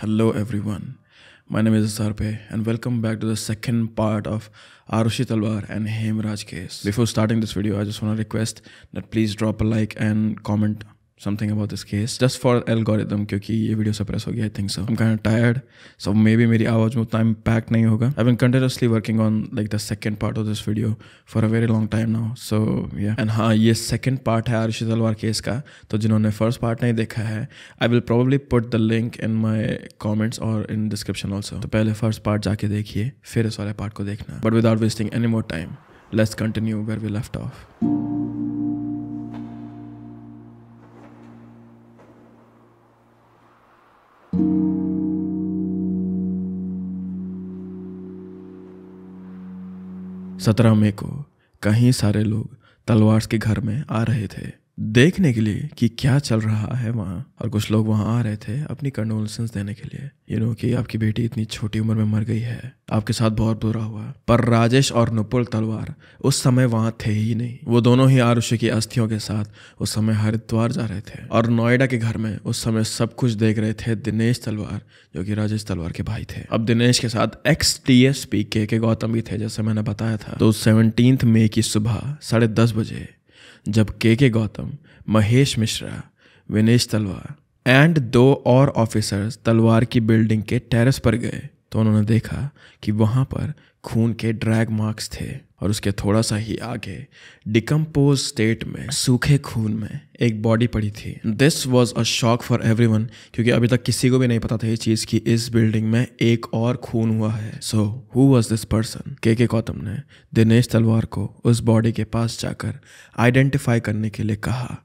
Hello everyone. My name is Sarpe and welcome back to the second part of Arushi Talwar and Hemraj case. Before starting this video, I just want to request that please drop a like and comment something about this case just for algorithm क्योंकि ये video suppress हो गया I think so I am kind tired so maybe मेरी आवाज़ में उतना impact नहीं होगा I been continuously working on like the second part of this video for a very long time now so yeah and हाँ ये second part है आरुषि तलवार केस का तो जिन्होंने फर्स्ट पार्ट नहीं देखा है I will probably put the link in my comments और इन डिस्क्रिप्शन ऑल्सो तो पहले फर्स्ट पार्ट जाके देखिए फिर इस वाले पार्ट को देखना but without wasting any more time let's continue where we left off सत्रह मई को कहीं सारे लोग तलवार के घर में आ रहे थे देखने के लिए कि क्या चल रहा है वहाँ और कुछ लोग वहाँ आ रहे थे अपनी कंडोलेंस देने के लिए यू नो कि आपकी बेटी इतनी छोटी उम्र में मर गई है आपके साथ बहुत बुरा हुआ पर राजेश और नुपुल तलवार उस समय वहाँ थे ही नहीं वो दोनों ही आरुषि की अस्थियों के साथ उस समय हरिद्वार जा रहे थे और नोएडा के घर में उस समय सब कुछ देख रहे थे दिनेश तलवार जो कि राजेश तलवार के भाई थे अब दिनेश के साथ एक्स टी एस पी के, के गौतम भी थे जैसे मैंने बताया था तो सेवनटीन मई की सुबह साढ़े दस बजे जब के के गौतम महेश मिश्रा विनेश तलवार एंड दो और ऑफिसर्स तलवार की बिल्डिंग के टेरेस पर गए तो उन्होंने देखा कि वहाँ पर खून के ड्रैग मार्क्स थे और उसके थोड़ा सा ही आगे डिकम्पोज स्टेट में सूखे खून में एक बॉडी पड़ी थी this was a shock for every क्योंकि अभी तक किसी को भी नहीं पता था ये चीज़ की इस बिल्डिंग में एक और खून हुआ है so who was this person K K Gautam ने दिनेश तलवार को उस बॉडी के पास जाकर आइडेंटिफाई करने के लिए कहा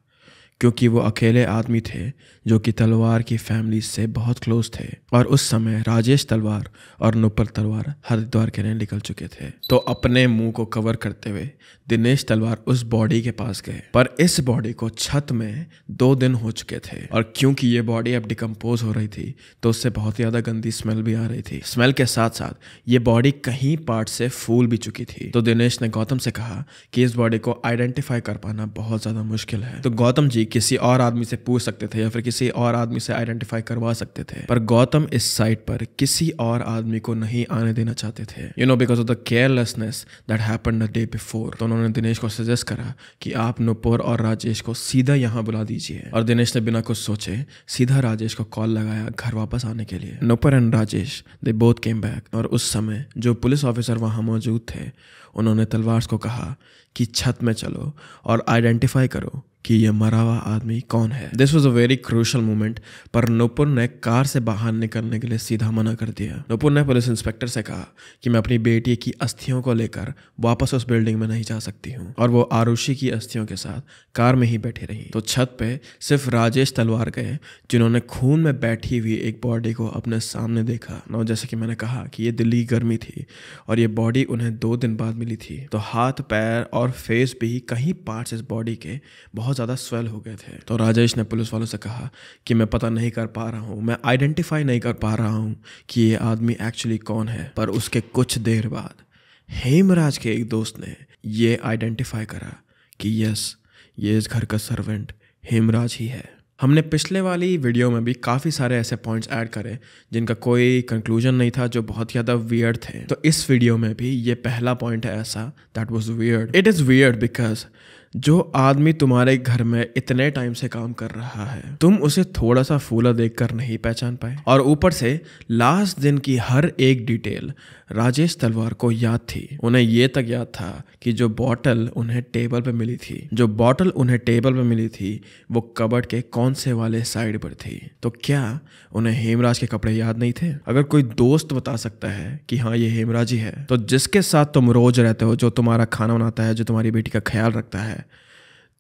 क्योंकि वो अकेले आदमी थे जो कि तलवार की फैमिली से बहुत क्लोज थे और उस समय राजेश तलवार और नुपर तलवार हरिद्वार के लिए निकल चुके थे तो अपने मुंह को कवर करते हुए दिनेश तलवार उस बॉडी के पास गए पर इस बॉडी को छत में दो दिन हो चुके थे और क्योंकि ये बॉडी अब डिकम्पोज हो रही थी तो उससे बहुत ज्यादा गंदी स्मेल भी आ रही थी स्मेल के साथ साथ ये बॉडी कहीं पार्ट से फूल भी चुकी थी तो दिनेश ने गौतम से कहा कि इस बॉडी को आइडेंटिफाई कर पाना बहुत ज्यादा मुश्किल है तो गौतम जी किसी और आदमी से पूछ सकते थे या फिर किसी और आदमी से आइडेंटिफाई करवा सकते थे पर गौतम इस साइट पर किसी और आदमी को नहीं आने देना चाहते थे you know because of the carelessness that happen the day before तो उन्होंने दिनेश को सजेस्ट करा कि आप नुपुर और राजेश को सीधा यहाँ बुला दीजिए और दिनेश ने बिना कुछ सोचे सीधा राजेश को कॉल लगाया घर वापस आने के लिए Nupur and Rajesh they both came back और उस समय जो पुलिस ऑफिसर वहाँ मौजूद थे उन्होंने तलवार को कहा कि छत में चलो और आइडेंटिफाई करो कि यह मरा हुआ आदमी कौन है this was a very crucial moment पर नुपुर ने कार से बाहर निकलने के लिए सीधा मना कर दिया नुपुर ने पुलिस इंस्पेक्टर से कहा कि मैं अपनी बेटी की अस्थियों को लेकर वापस उस बिल्डिंग में नहीं जा सकती हूँ और वो आरुषि की अस्थियों के साथ कार में ही बैठी रही तो छत पे सिर्फ राजेश तलवार गए जिन्होंने खून में बैठी हुई एक बॉडी को अपने सामने देखा और जैसे कि मैंने कहा कि ये दिल्ली गर्मी थी और ये बॉडी उन्हें दो दिन बाद मिली थी तो हाथ पैर और फेस भी कहीं पार्ट्स इस बॉडी के बहुत बहुत ज़्यादा स्वेल हो गए थे तो राजेश ने पुलिस वालों से कहा कि मैं पता नहीं कर पा रहा हूँ मैं आइडेंटिफाई नहीं कर पा रहा हूँ कि ये आदमी एक्चुअली कौन है पर उसके कुछ देर बाद हेमराज के एक दोस्त ने ये आइडेंटिफाई करा कि यस ये इस घर का सर्वेंट हेमराज ही है हमने पिछले वाली वीडियो में भी काफ़ी सारे ऐसे पॉइंट्स ऐड करे जिनका कोई कंक्लूजन नहीं था जो बहुत ज़्यादा वियर्ड थे तो इस वीडियो में भी ये पहला पॉइंट है ऐसा that was weird it is weird because जो आदमी तुम्हारे घर में इतने टाइम से काम कर रहा है तुम उसे थोड़ा सा फूला देखकर नहीं पहचान पाए और ऊपर से लास्ट दिन की हर एक डिटेल राजेश तलवार को याद थी उन्हें ये तक याद था कि जो बॉटल उन्हें टेबल पर मिली थी जो बॉटल उन्हें टेबल पर मिली थी वो कबर्ड के कौन से वाले साइड पर थी तो क्या उन्हें हेमराज के कपड़े याद नहीं थे अगर कोई दोस्त बता सकता है कि हाँ ये हेमराज ही है तो जिसके साथ तुम रोज रहते हो जो तुम्हारा खाना बनाता है जो तुम्हारी बेटी का ख्याल रखता है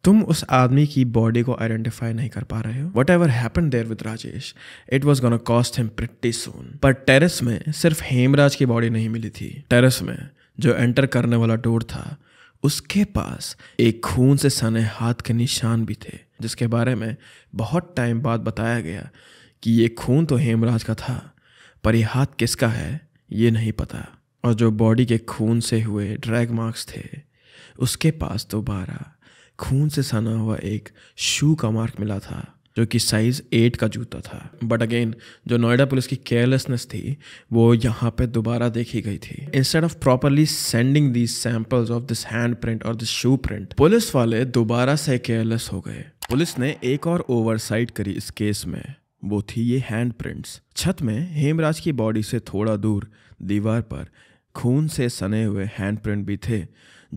तुम उस आदमी की बॉडी को आइडेंटिफाई नहीं कर पा रहे हो whatever happen there with Rajesh it was gone cost him pretty soon पर टेरेस में सिर्फ हेमराज की बॉडी नहीं मिली थी टेरेस में जो एंटर करने वाला डोर था उसके पास एक खून से सने हाथ के निशान भी थे जिसके बारे में बहुत टाइम बाद बताया गया कि ये खून तो हेमराज का था पर यह हाथ किसका है ये नहीं पता और जो बॉडी के खून से हुए ड्रैग मार्क्स थे उसके पास दोबारा खून से सना हुआ एक शू का मार्क मिला था जो कि साइज़ एट का जूता था बट अगेन जो नोएडा पुलिस की केयरलेसनेस थी वो यहाँ पे दोबारा देखी गई थी instead of properly sending these samples of this hand print और दिस शू प्रिंट पुलिस वाले दोबारा से केयरलेस हो गए पुलिस ने एक और ओवरसाइट करी इस केस में वो थी ये हैंड प्रिंट्स छत में हेमराज की बॉडी से थोड़ा दूर दीवार पर खून से सने हुए हैंड प्रिंट भी थे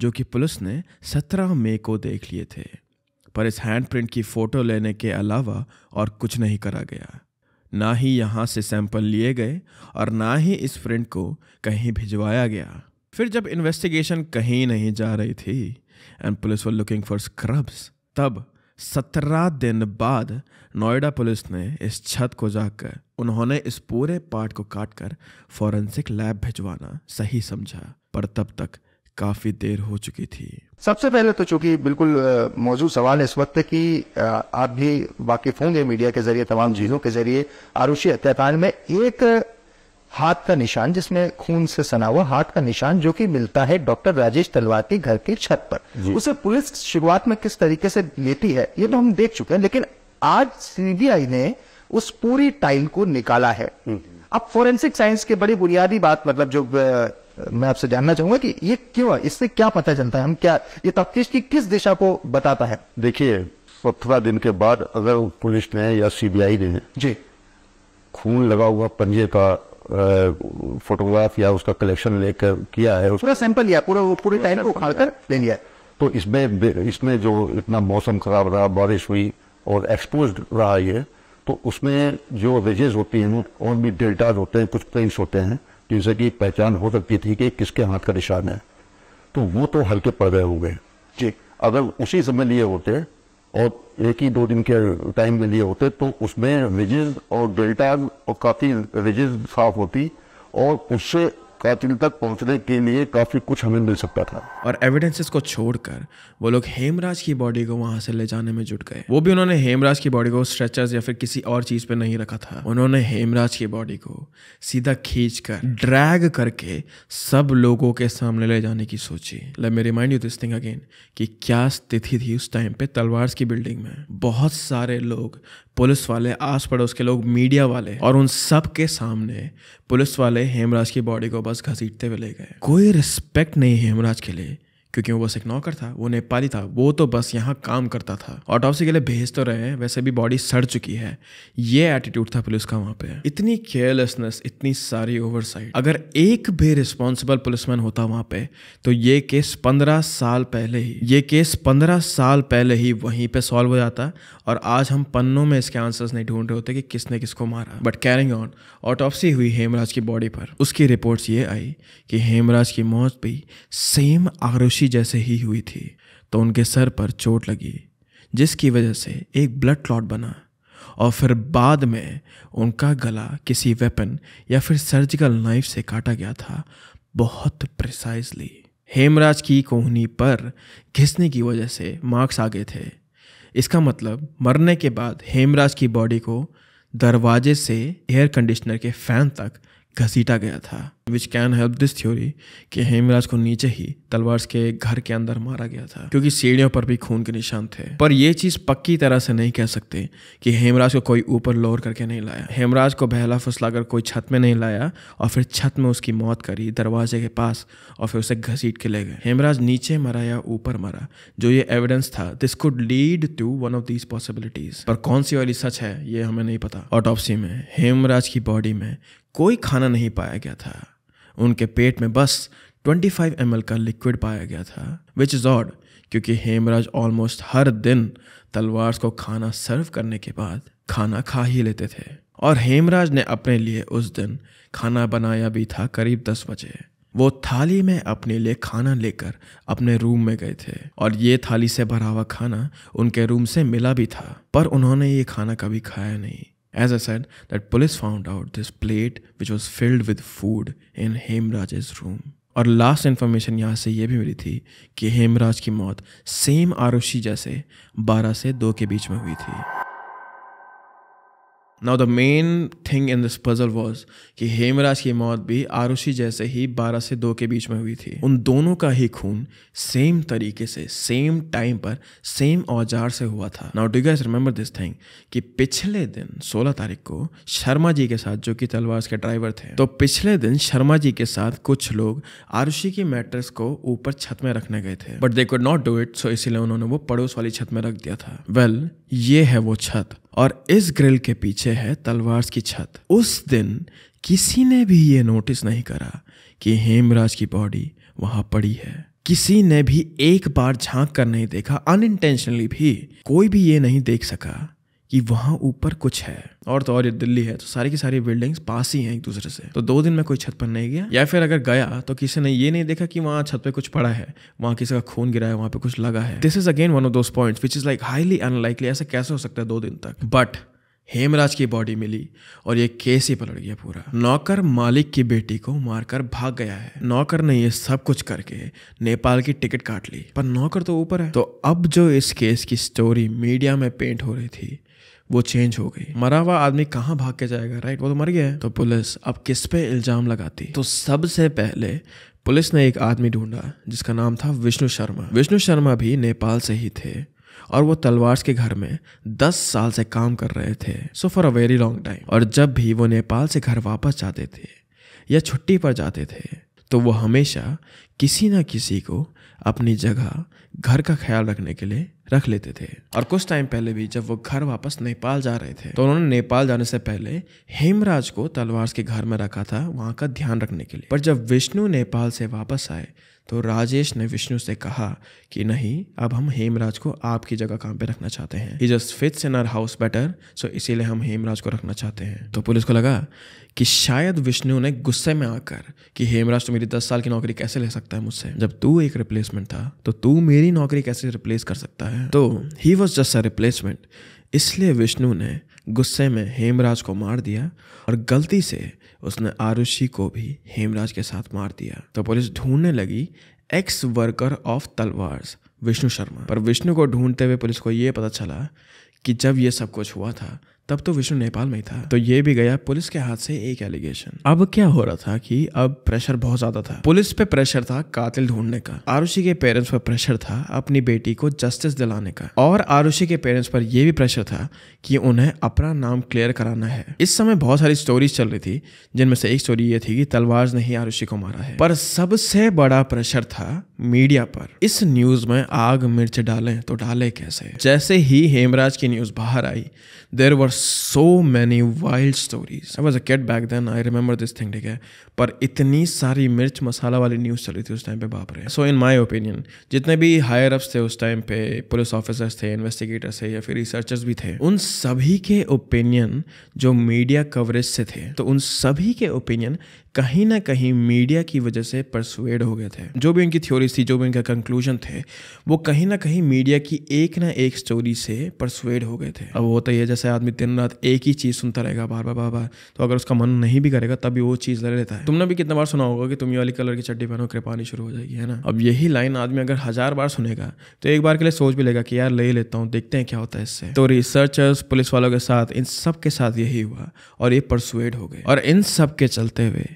जो कि पुलिस ने 17 मई को देख लिए थे पर इस हैंड प्रिंट की फ़ोटो लेने के अलावा और कुछ नहीं करा गया ना ही यहाँ से सैंपल लिए गए और ना ही इस प्रिंट को कहीं भिजवाया गया फिर जब इन्वेस्टिगेशन कहीं नहीं जा रही थी and police were looking for scrubs तब सत्रह दिन बाद नोएडा पुलिस ने इस छत को जाकर उन्होंने इस पूरे पार्ट को काटकर फॉरेंसिक लैब भिजवाना सही समझा पर तब तक काफ़ी देर हो चुकी थी सबसे पहले तो चूंकि बिल्कुल मौजूद सवाल है इस वक्त कि आप भी वाकिफ होंगे मीडिया के जरिए तमाम चीज़ों के जरिए आरुषि हत्याकांड में एक हाथ का निशान जिसमें खून से सना हुआ हाथ का निशान जो कि मिलता है डॉक्टर राजेश तलवार के घर की छत पर उसे पुलिस शुरुआत में किस तरीके से लेती है ये तो हम देख चुके हैं लेकिन आज सीबीआई ने उस पूरी टाइल को निकाला है हम्म। अब फोरेंसिक साइंस के बड़ी बुनियादी बात मतलब जो मैं आपसे जानना चाहूंगा कि ये क्यों है इससे क्या पता चलता है हम क्या ये तफ्तीश की किस दिशा को बताता है देखिए सत्रह दिन के बाद अगर पुलिस ने या सीबीआई ने जी खून लगा हुआ पंजे का फोटोग्राफ या उसका कलेक्शन लेकर किया है पूरा सैंपल लिया पूरा पूरे टाइम को उखाड़कर ले लिया तो इसमें इसमें जो इतना मौसम खराब रहा बारिश हुई और एक्सपोज रहा ये तो उसमें जो रेजेज होती हैं और भी डेल्टाज होते हैं कुछ प्रिंट्स होते हैं कि पहचान हो सकती थी कि किसके हाथ का निशान है तो वो तो हल्के पड़ हो गए जी अगर उसी समय लिए होते और एक ही दो दिन के टाइम में लिए होते तो उसमें रिजिज और डेल्टा और काफ़ी रिजिज साफ होती और उससे कैप्टन तक पहुंचने के लिए काफ़ी कुछ हमें मिल सकता था और एविडेंसेस को छोड़कर वो लोग हेमराज की बॉडी को वहां से ले जाने में जुट गए वो भी उन्होंने हेमराज की बॉडी को स्ट्रेचर्स या फिर किसी और चीज़ पे नहीं रखा था उन्होंने हेमराज की बॉडी को सीधा खींच कर ड्रैग करके सब लोगों के सामने ले जाने की सोची let me remind you this thing again कि क्या स्थिति थी उस टाइम पे तलवार की बिल्डिंग में बहुत सारे लोग पुलिस वाले आस पड़ोस के लोग मीडिया वाले और उन सब के सामने पुलिस वाले हेमराज की बॉडी को बस घसीटते हुए ले गए कोई रिस्पेक्ट नहीं है हेमराज के लिए क्योंकि वो बस एक नौकर था वो नेपाली था वो तो बस यहाँ काम करता था ऑटोपसी के लिए भेज तो रहे हैं वैसे भी बॉडी सड़ चुकी है ये एटीट्यूड था पुलिस का वहाँ पे इतनी केयरलेसनेस इतनी सारी ओवरसाइट अगर एक भी रिस्पॉन्सिबल पुलिसमैन होता वहाँ पे तो ये केस पंद्रह साल पहले ही ये केस पंद्रह साल पहले ही वहीं पर सॉल्व हो जाता और आज हम पन्नों में इसके आंसर्स नहीं ढूंढ रहे होते कि किसने किसको मारा बट कैरिंग ऑन ऑटोपसी हुई हेमराज की बॉडी पर उसकी रिपोर्ट्स ये आई कि हेमराज की मौत भी सेम आक्रोशी खुशी जैसे ही हुई थी तो उनके सर पर चोट लगी जिसकी वजह से एक ब्लड क्लॉट बना और फिर बाद में उनका गला किसी वेपन या फिर सर्जिकल नाइफ से काटा गया था बहुत प्रिसाइजली हेमराज की कोहनी पर घिसने की वजह से मार्क्स आ गए थे इसका मतलब मरने के बाद हेमराज की बॉडी को दरवाजे से एयर कंडीशनर के फैन तक घसीटा गया था which can help this theory कि हेमराज को नीचे ही तलवार के घर के अंदर मारा गया था क्योंकि सीढ़ियों पर भी खून के निशान थे पर यह चीज पक्की तरह से नहीं कह सकते कि हेमराज को कोई ऊपर लोर करके नहीं लाया हेमराज को बहला फुसला कर कोई छत में नहीं लाया और फिर छत में उसकी मौत करी दरवाजे के पास और फिर उसे घसीट के ले गए हेमराज नीचे मरा या ऊपर मरा जो ये एविडेंस था this could lead to one of these possibilities पर कौन सी वाली सच है ये हमें नहीं पता ऑटोपसी में हेमराज की बॉडी में कोई खाना नहीं पाया गया था उनके पेट में बस 25 फाइव का लिक्विड पाया गया था विच इज़ ऑड क्योंकि हेमराज ऑलमोस्ट हर दिन तलवार को खाना सर्व करने के बाद खाना खा ही लेते थे और हेमराज ने अपने लिए उस दिन खाना बनाया भी था करीब दस बजे वो थाली में अपने लिए खाना लेकर अपने रूम में गए थे और ये थाली से भरा हुआ खाना उनके रूम से मिला भी था पर उन्होंने ये खाना कभी खाया नहीं As I said, that police found out this plate which was filled with food in Hemraj's room. और लास्ट इन्फॉर्मेशन यहाँ से ये भी मिली थी कि हेमराज की मौत सेम आरुषि जैसे 12 से 2 के बीच में हुई थी now the main thing in this puzzle was कि हेमराज की मौत भी आरुषि जैसे ही 12 से 2 के बीच में हुई थी उन दोनों का ही खून सेम तरीके से सेम टाइम पर सेम औजार से हुआ था now do guys remember this thing कि पिछले दिन 16 तारीख को शर्मा जी के साथ जो कि तलवार के ड्राइवर थे तो पिछले दिन शर्मा जी के साथ कुछ लोग आरुषि की मैट्रेस को ऊपर छत में रखने गए थे but they could not do it so इसीलिए उन्होंने वो पड़ोस वाली छत में रख दिया था वेल well, ये है वो छत और इस ग्रिल के पीछे है तलवार की छत उस दिन किसी ने भी ये नोटिस नहीं करा कि हेमराज की बॉडी वहां पड़ी है किसी ने भी एक बार झांक कर नहीं देखा अनइंटेंशनली भी कोई भी ये नहीं देख सका कि वहाँ ऊपर कुछ है और तो और ये दिल्ली है तो सारी की सारी बिल्डिंग्स पास ही हैं एक दूसरे से तो दो दिन में कोई छत पर नहीं गया या फिर अगर गया तो किसी ने ये नहीं देखा कि वहाँ छत पे कुछ पड़ा है वहाँ किसी का खून गिरा है वहाँ पे कुछ लगा है this is again one of those points which is like highly unlikely ऐसा कैसे हो सकता है दो दिन तक बट हेमराज की बॉडी मिली और ये केस ही पलट गया पूरा नौकर मालिक की बेटी को मारकर भाग गया है नौकर ने ये सब कुछ करके नेपाल की टिकट काट ली पर नौकर तो ऊपर है तो अब जो इस केस की स्टोरी मीडिया में पेंट हो रही थी वो चेंज हो गई मरा हुआ आदमी कहाँ भाग के जाएगा राइट वो तो मर गया है तो पुलिस अब किस पे इल्ज़ाम लगाती तो सबसे पहले पुलिस ने एक आदमी ढूंढा जिसका नाम था विष्णु शर्मा विष्णु शर्मा भी नेपाल से ही थे और वो तलवार के घर में दस साल से काम कर रहे थे so for a very long time और जब भी वो नेपाल से घर वापस जाते थे या छुट्टी पर जाते थे तो वो हमेशा किसी ना किसी को अपनी जगह घर का ख्याल रखने के लिए रख लेते थे और कुछ टाइम पहले भी जब वो घर वापस नेपाल जा रहे थे तो उन्होंने नेपाल जाने से पहले हेमराज को तलवार के घर में रखा था वहां का ध्यान रखने के लिए पर जब विष्णु नेपाल से वापस आए तो राजेश ने विष्णु से कहा कि नहीं अब हम हेमराज को आपकी जगह काम पे रखना चाहते हैं he just fits in our house better so इसीलिए हम हेमराज को रखना चाहते हैं तो पुलिस को लगा कि शायद विष्णु ने गुस्से में आकर कि हेमराज तो मेरी दस साल की नौकरी कैसे ले सकता है मुझसे जब तू एक रिप्लेसमेंट था तो तू मेरी नौकरी कैसे रिप्लेस कर सकता है तो he was just a replacement इसलिए विष्णु ने गुस्से में हेमराज को मार दिया और गलती से उसने आरुषि को भी हेमराज के साथ मार दिया तो पुलिस ढूंढने लगी ex worker of Talwars Vishnu Sharma पर विष्णु को ढूंढते हुए पुलिस को यह पता चला कि जब यह सब कुछ हुआ था तब तो विष्णु नेपाल में ही था तो ये भी गया पुलिस के हाथ से एक एलिगेशन अब क्या हो रहा था कि अब प्रेशर बहुत ज्यादा था पुलिस पे प्रेशर था कातिल ढूंढने का आरुषि के पेरेंट्स पर प्रेशर था अपनी बेटी को जस्टिस दिलाने का और आरुषि के पेरेंट्स पर यह भी प्रेशर था कि उन्हें अपना नाम क्लियर कराना है इस समय बहुत सारी स्टोरीज चल रही थी जिनमें से एक स्टोरी ये थी कि तलवार ने ही आरुषि को मारा है पर सबसे बड़ा प्रेशर था मीडिया पर इस न्यूज में आग मिर्च डालें तो डालें कैसे जैसे ही हेमराज की न्यूज बाहर आई there were so many wild stories I was a kid back then I remember this thing ठीक है पर इतनी सारी मिर्च मसाला वाली न्यूज चली थी उस टाइम पे बाप रहे सो इन माई ओपिनियन जितने भी हायर अप्स थे उस टाइम पे पुलिस ऑफिसर्स थे इन्वेस्टिगेटर्स थे या फिर रिसर्चर्स भी थे उन सभी के ओपिनियन जो मीडिया कवरेज से थे तो उन सभी के ओपिनियन कहीं ना कहीं मीडिया की वजह से परसुएड हो गए थे जो भी इनकी थ्योरीज थी जो भी उनका कंक्लूजन थे वो कहीं ना कहीं मीडिया की एक ना एक स्टोरी से परसुएड हो गए थे अब वो ही है जैसे आदमी दिन रात एक ही चीज़ सुनता रहेगा बार बार बार बार तो अगर उसका मन नहीं भी करेगा तभी वो चीज़ ले लेता है तुमने भी कितना बार सुना होगा कि तुम ये वाली कलर की चड्डी पहनो कृपानी शुरू हो जाएगी है ना अब यही लाइन आदमी अगर हज़ार बार सुनेगा तो एक बार के लिए सोच भी लेगा कि यार ले लेता हूँ देखते हैं क्या होता है इससे तो रिसर्चर्स पुलिस वालों के साथ इन सब के साथ यही हुआ और ये परसुएड हो गए और इन सब के चलते हुए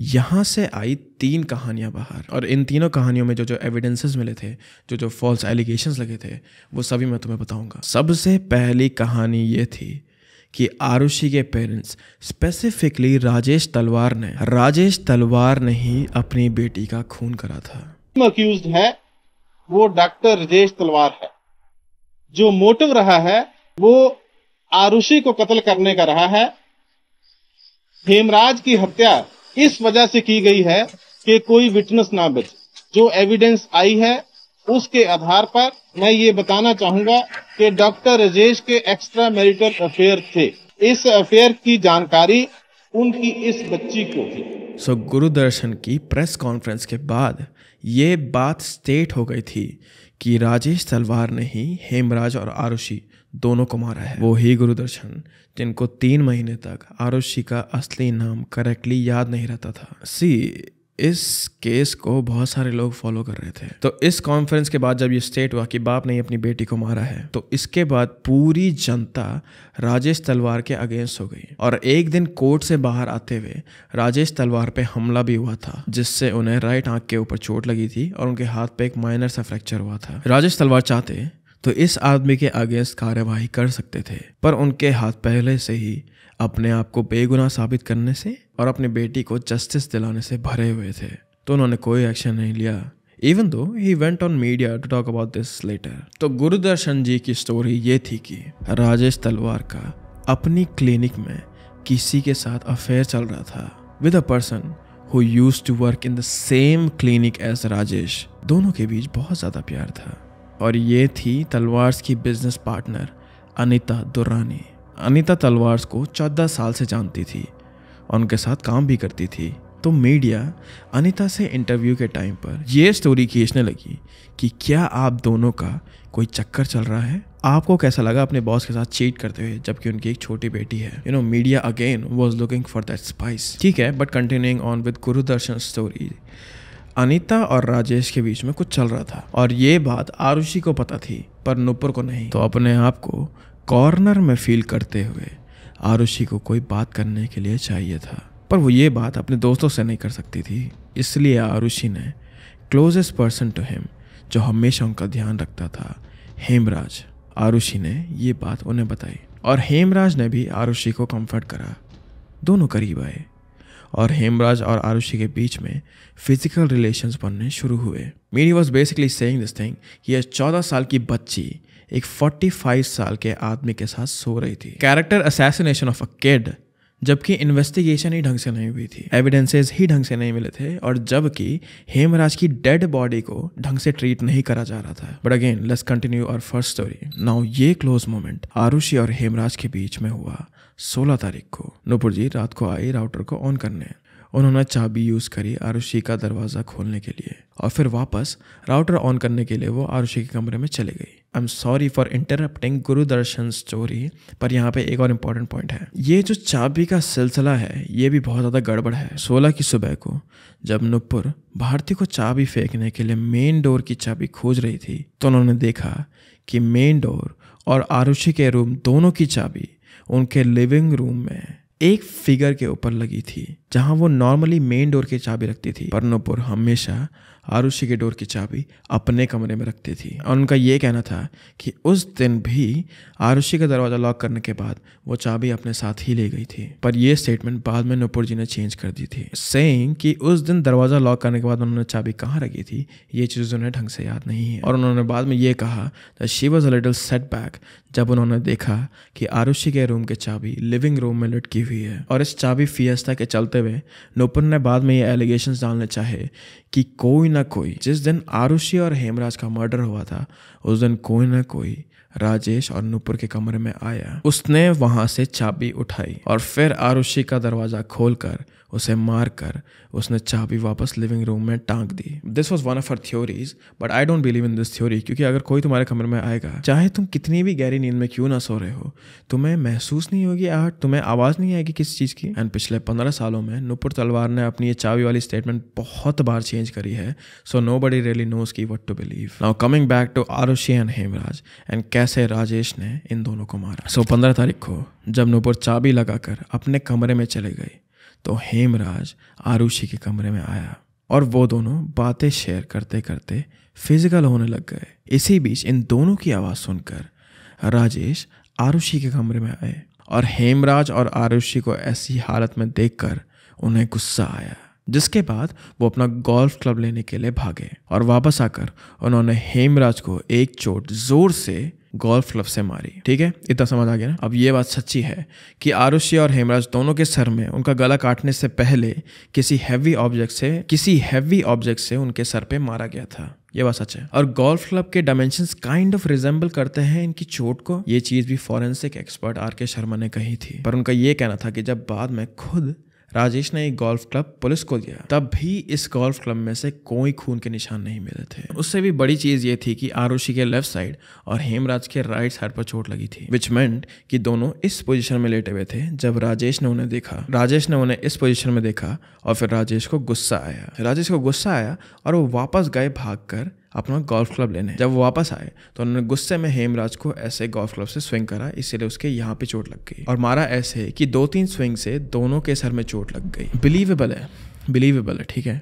यहाँ से आई तीन कहानियाँ बाहर और इन तीनों कहानियों में जो जो एविडेंसेस मिले थे जो जो फॉल्स एलिगेशंस लगे थे वो सभी मैं तुम्हें बताऊँगा सबसे पहली कहानी ये थी कि आरुषि के पेरेंट्स स्पेसिफिकली राजेश तलवार ने राजेश तलवार ने ही अपनी बेटी का खून करा था है वो डॉक्टर राजेश तलवार है जो मोटिव रहा है वो आरुषि को कत्ल करने का रहा है हेमराज की हत्या इस वजह से की गई है कि कोई विटनेस ना बचे जो एविडेंस आई है उसके आधार पर मैं ये बताना चाहूंगा कि डॉक्टर राजेश के एक्स्ट्रा मैरिटल अफेयर थे इस अफेयर की जानकारी उनकी इस बच्ची को थी सो so, गुरुदर्शन की प्रेस कॉन्फ्रेंस के बाद ये बात स्टेट हो गई थी कि राजेश तलवार ने ही हेमराज और आरुषि दोनों को मारा है वो ही गुरुदर्शन जिनको तीन महीने तक आरुषि का असली नाम करेक्टली याद नहीं रहता था सी इस केस को बहुत सारे लोग फॉलो कर रहे थे तो इस कॉन्फ्रेंस के बाद जब ये स्टेट हुआ कि बाप ने अपनी बेटी को मारा है तो इसके बाद पूरी जनता राजेश तलवार के अगेंस्ट हो गई और एक दिन कोर्ट से बाहर आते हुए राजेश तलवार पे हमला भी हुआ था जिससे उन्हें राइट आंख के ऊपर चोट लगी थी और उनके हाथ पे एक माइनर सा फ्रैक्चर हुआ था राजेश तलवार चाहते तो इस आदमी के अगेंस्ट कार्यवाही कर सकते थे पर उनके हाथ पहले से ही अपने आप को बेगुनाह साबित करने से और अपनी बेटी को जस्टिस दिलाने से भरे हुए थे तो उन्होंने कोई एक्शन नहीं लिया even though he went on media to talk about this letter तो गुरुदर्शन जी की स्टोरी ये थी कि राजेश तलवार का अपनी क्लिनिक में किसी के साथ अफेयर चल रहा था with a person who use to work in the same clinic as Rajesh दोनों के बीच बहुत ज़्यादा प्यार था और ये थी तलवार्स की बिजनेस पार्टनर अनिता दुर्रानी अनिता तलवार्स को चौदह साल से जानती थी और उनके साथ काम भी करती थी तो मीडिया अनिता से इंटरव्यू के टाइम पर यह स्टोरी खींचने लगी कि क्या आप दोनों का कोई चक्कर चल रहा है आपको कैसा लगा अपने बॉस के साथ चीट करते हुए जबकि उनकी एक छोटी बेटी है you know media again was looking for that spice ठीक है but continuing on with Gurudarshan story Anita और राजेश के बीच में कुछ चल रहा था और ये बात आरुषि को पता थी पर नुपुर को नहीं तो अपने आप को कॉर्नर में फील करते हुए आरुषि को कोई बात करने के लिए चाहिए था पर वो ये बात अपने दोस्तों से नहीं कर सकती थी इसलिए आरुषि ने क्लोजेस्ट पर्सन टू हिम जो हमेशा उनका ध्यान रखता था हेमराज आरुषि ने ये बात उन्हें बताई और हेमराज ने भी आरुषि को कंफर्ट करा दोनों करीब आए और हेमराज और आरुषि के बीच में फिजिकल रिलेशंस बनने शुरू हुए मीनी was basically saying this thing कि यह चौदह साल की बच्ची एक 45 साल के आदमी के साथ सो रही थी character assassination of a kid जबकि इन्वेस्टिगेशन ही ढंग से नहीं हुई थी एविडेंसेस ही ढंग से नहीं मिले थे और जबकि हेमराज की डेड बॉडी को ढंग से ट्रीट नहीं करा जा रहा था but again let's continue our first story now ये क्लोज मोमेंट आरुषि और हेमराज के बीच में हुआ 16 तारीख को नूपुर जी रात को आए राउटर को ऑन करने उन्होंने चाबी यूज़ करी आरुषि का दरवाज़ा खोलने के लिए और फिर वापस राउटर ऑन करने के लिए वो आरुषि के कमरे में चले गई I am sorry for interrupting Gurudarshan story पर यहाँ पे एक और इम्पोर्टेंट पॉइंट है ये जो चाबी का सिलसिला है ये भी बहुत ज़्यादा गड़बड़ है सोलह की सुबह को जब नुपुर भारती को चाबी फेंकने के लिए मेन डोर की चाबी खोज रही थी तो उन्होंने देखा कि मेन डोर और आरुषि के रूम दोनों की चाबी उनके लिविंग रूम में एक फिगर के ऊपर लगी थी जहां वो नॉर्मली मेन डोर की चाबी रखती थी पर पर्नोपुर हमेशा आरुषि के डोर की चाबी अपने कमरे में रखती थी और उनका ये कहना था कि उस दिन भी आरुषि का दरवाज़ा लॉक करने के बाद वो चाबी अपने साथ ही ले गई थी पर यह स्टेटमेंट बाद में नुपुर जी ने चेंज कर दी थी सेइंग कि उस दिन दरवाज़ा लॉक करने के बाद उन्होंने चाबी कहाँ रखी थी ये चीज़ उन्हें ढंग से याद नहीं है और उन्होंने बाद में ये कहा that she was a little set back जब उन्होंने देखा कि आरुषि के रूम की चाबी लिविंग रूम में लटकी हुई है और इस चाबी फियस्ता के चलते हुए नोपन ने बाद में ये एलिगेशन डालने चाहे कि कोई ना कोई जिस दिन आरुषि और हेमराज का मर्डर हुआ था उस दिन कोई ना कोई राजेश और नूपुर के कमरे में आया उसने वहां से चाबी उठाई और फिर आरुषि का दरवाजा खोलकर उसे मारकर उसने चाबी वापस लिविंग रूम में टांग दी this was one of her theories but I don't believe in this theory क्योंकि अगर कोई तुम्हारे कमरे में आएगा चाहे तुम कितनी भी गहरी नींद में क्यों ना सो रहे हो तुम्हें महसूस नहीं होगी आहट तुम्हें आवाज़ नहीं आएगी किसी चीज़ की एंड पिछले पंद्रह सालों में नुपुर तलवार ने अपनी ये चाबी वाली स्टेटमेंट बहुत बार चेंज करी है so nobody really knows की what to believe now coming back to Aarushi and Hemraj and कैसे राजेश ने इन दोनों को मारा सो so, पंद्रह तारीख को जब नुपुर चाबी लगाकर अपने कमरे में चले गई तो हेमराज आरुषि के कमरे में आया और वो दोनों बातें शेयर करते करते फिजिकल होने लग गए इसी बीच इन दोनों की आवाज़ सुनकर राजेश आरुषि के कमरे में आए और हेमराज और आरुषि को ऐसी हालत में देखकर उन्हें गुस्सा आया जिसके बाद वो अपना गोल्फ क्लब लेने के लिए भागे और वापस आकर उन्होंने हेमराज को एक चोट जोर से गोल्फ क्लब से मारी ठीक है इतना समझ आ गया ना अब ये बात सच्ची है कि आरुषि और हेमराज दोनों के सर में उनका गला काटने से पहले किसी हैवी ऑब्जेक्ट से किसी हैवी ऑब्जेक्ट से उनके सर पे मारा गया था ये बात सच है और गोल्फ क्लब के डायमेंशन काइंड ऑफ रिजेंबल करते हैं इनकी चोट को ये चीज भी फॉरेंसिक एक्सपर्ट आर के शर्मा ने कही थी पर उनका ये कहना था कि जब बाद में खुद राजेश ने एक गोल्फ क्लब पुलिस को दिया तब भी इस गोल्फ क्लब में से कोई खून के निशान नहीं मिले थे उससे भी बड़ी चीज ये थी कि आरुषि के लेफ्ट साइड और हेमराज के राइट साइड पर चोट लगी थी विच मेंट कि दोनों इस पोजिशन में लेटे हुए थे जब राजेश ने उन्हें देखा राजेश ने उन्हें इस पोजिशन में देखा और फिर राजेश को गुस्सा आया राजेश को गुस्सा आया और वो वापस गए भाग कर अपना गोल्फ क्लब लेने जब वो वापस आए तो उन्होंने गुस्से में हेमराज को ऐसे गोल्फ क्लब से स्विंग करा इसीलिए उसके यहाँ पे चोट लग गई और मारा ऐसे कि दो तीन स्विंग से दोनों के सर में चोट लग गई बिलीवेबल है बिलीवेबल है ठीक है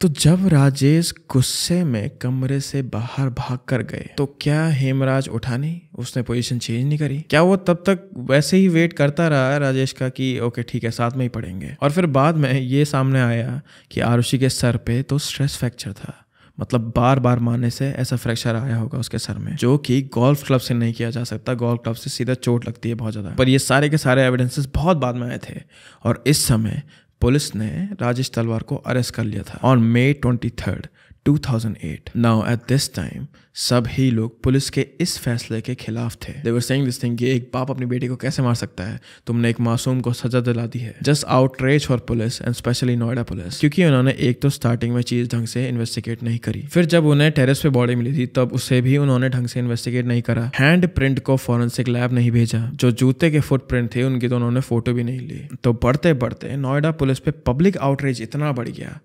तो जब राजेश गुस्से में कमरे से बाहर भाग कर गए तो क्या हेमराज उठा नहीं उसने पोजीशन चेंज नहीं करी क्या वो तब तक वैसे ही वेट करता रहा राजेश का कि ओके ठीक है साथ में ही पढ़ेंगे और फिर बाद में ये सामने आया कि आरुषि के सर पे तो स्ट्रेस फ्रैक्चर था मतलब बार बार मारने से ऐसा फ्रैक्चर आया होगा उसके सर में जो कि गोल्फ क्लब से नहीं किया जा सकता गोल्फ क्लब से सीधा चोट लगती है बहुत ज़्यादा पर ये सारे के सारे एविडेंसेस बहुत बाद में आए थे और इस समय पुलिस ने राजेश तलवार को अरेस्ट कर लिया था on May twenty third 2008. Now at this time सब ही लोग पुलिस के इस फैसले के खिलाफ थे They were saying this thing, कि एक बाप अपनी बेटी को कैसे मार सकता है तुमने एक मासूम को सजा दिला दी है just outrage for police and specially Noida police क्योंकि उन्होंने एक तो स्टार्टिंग में चीज ढंग से इन्वेस्टिगेट नहीं करी फिर जब उन्हें टेरेस पे बॉडी मिली थी तब उसे भी उन्होंने ढंग से इन्वेस्टिगेट नहीं करा हैंड प्रिंट को फॉरेंसिक लैब नहीं भेजा जो जूते के फुट प्रिंट थे उनकी तो उन्होंने फोटो भी नहीं ली तो बढ़ते बढ़ते नोएडा पुलिस पे पब्लिक आउटरीच इतना बढ़ गया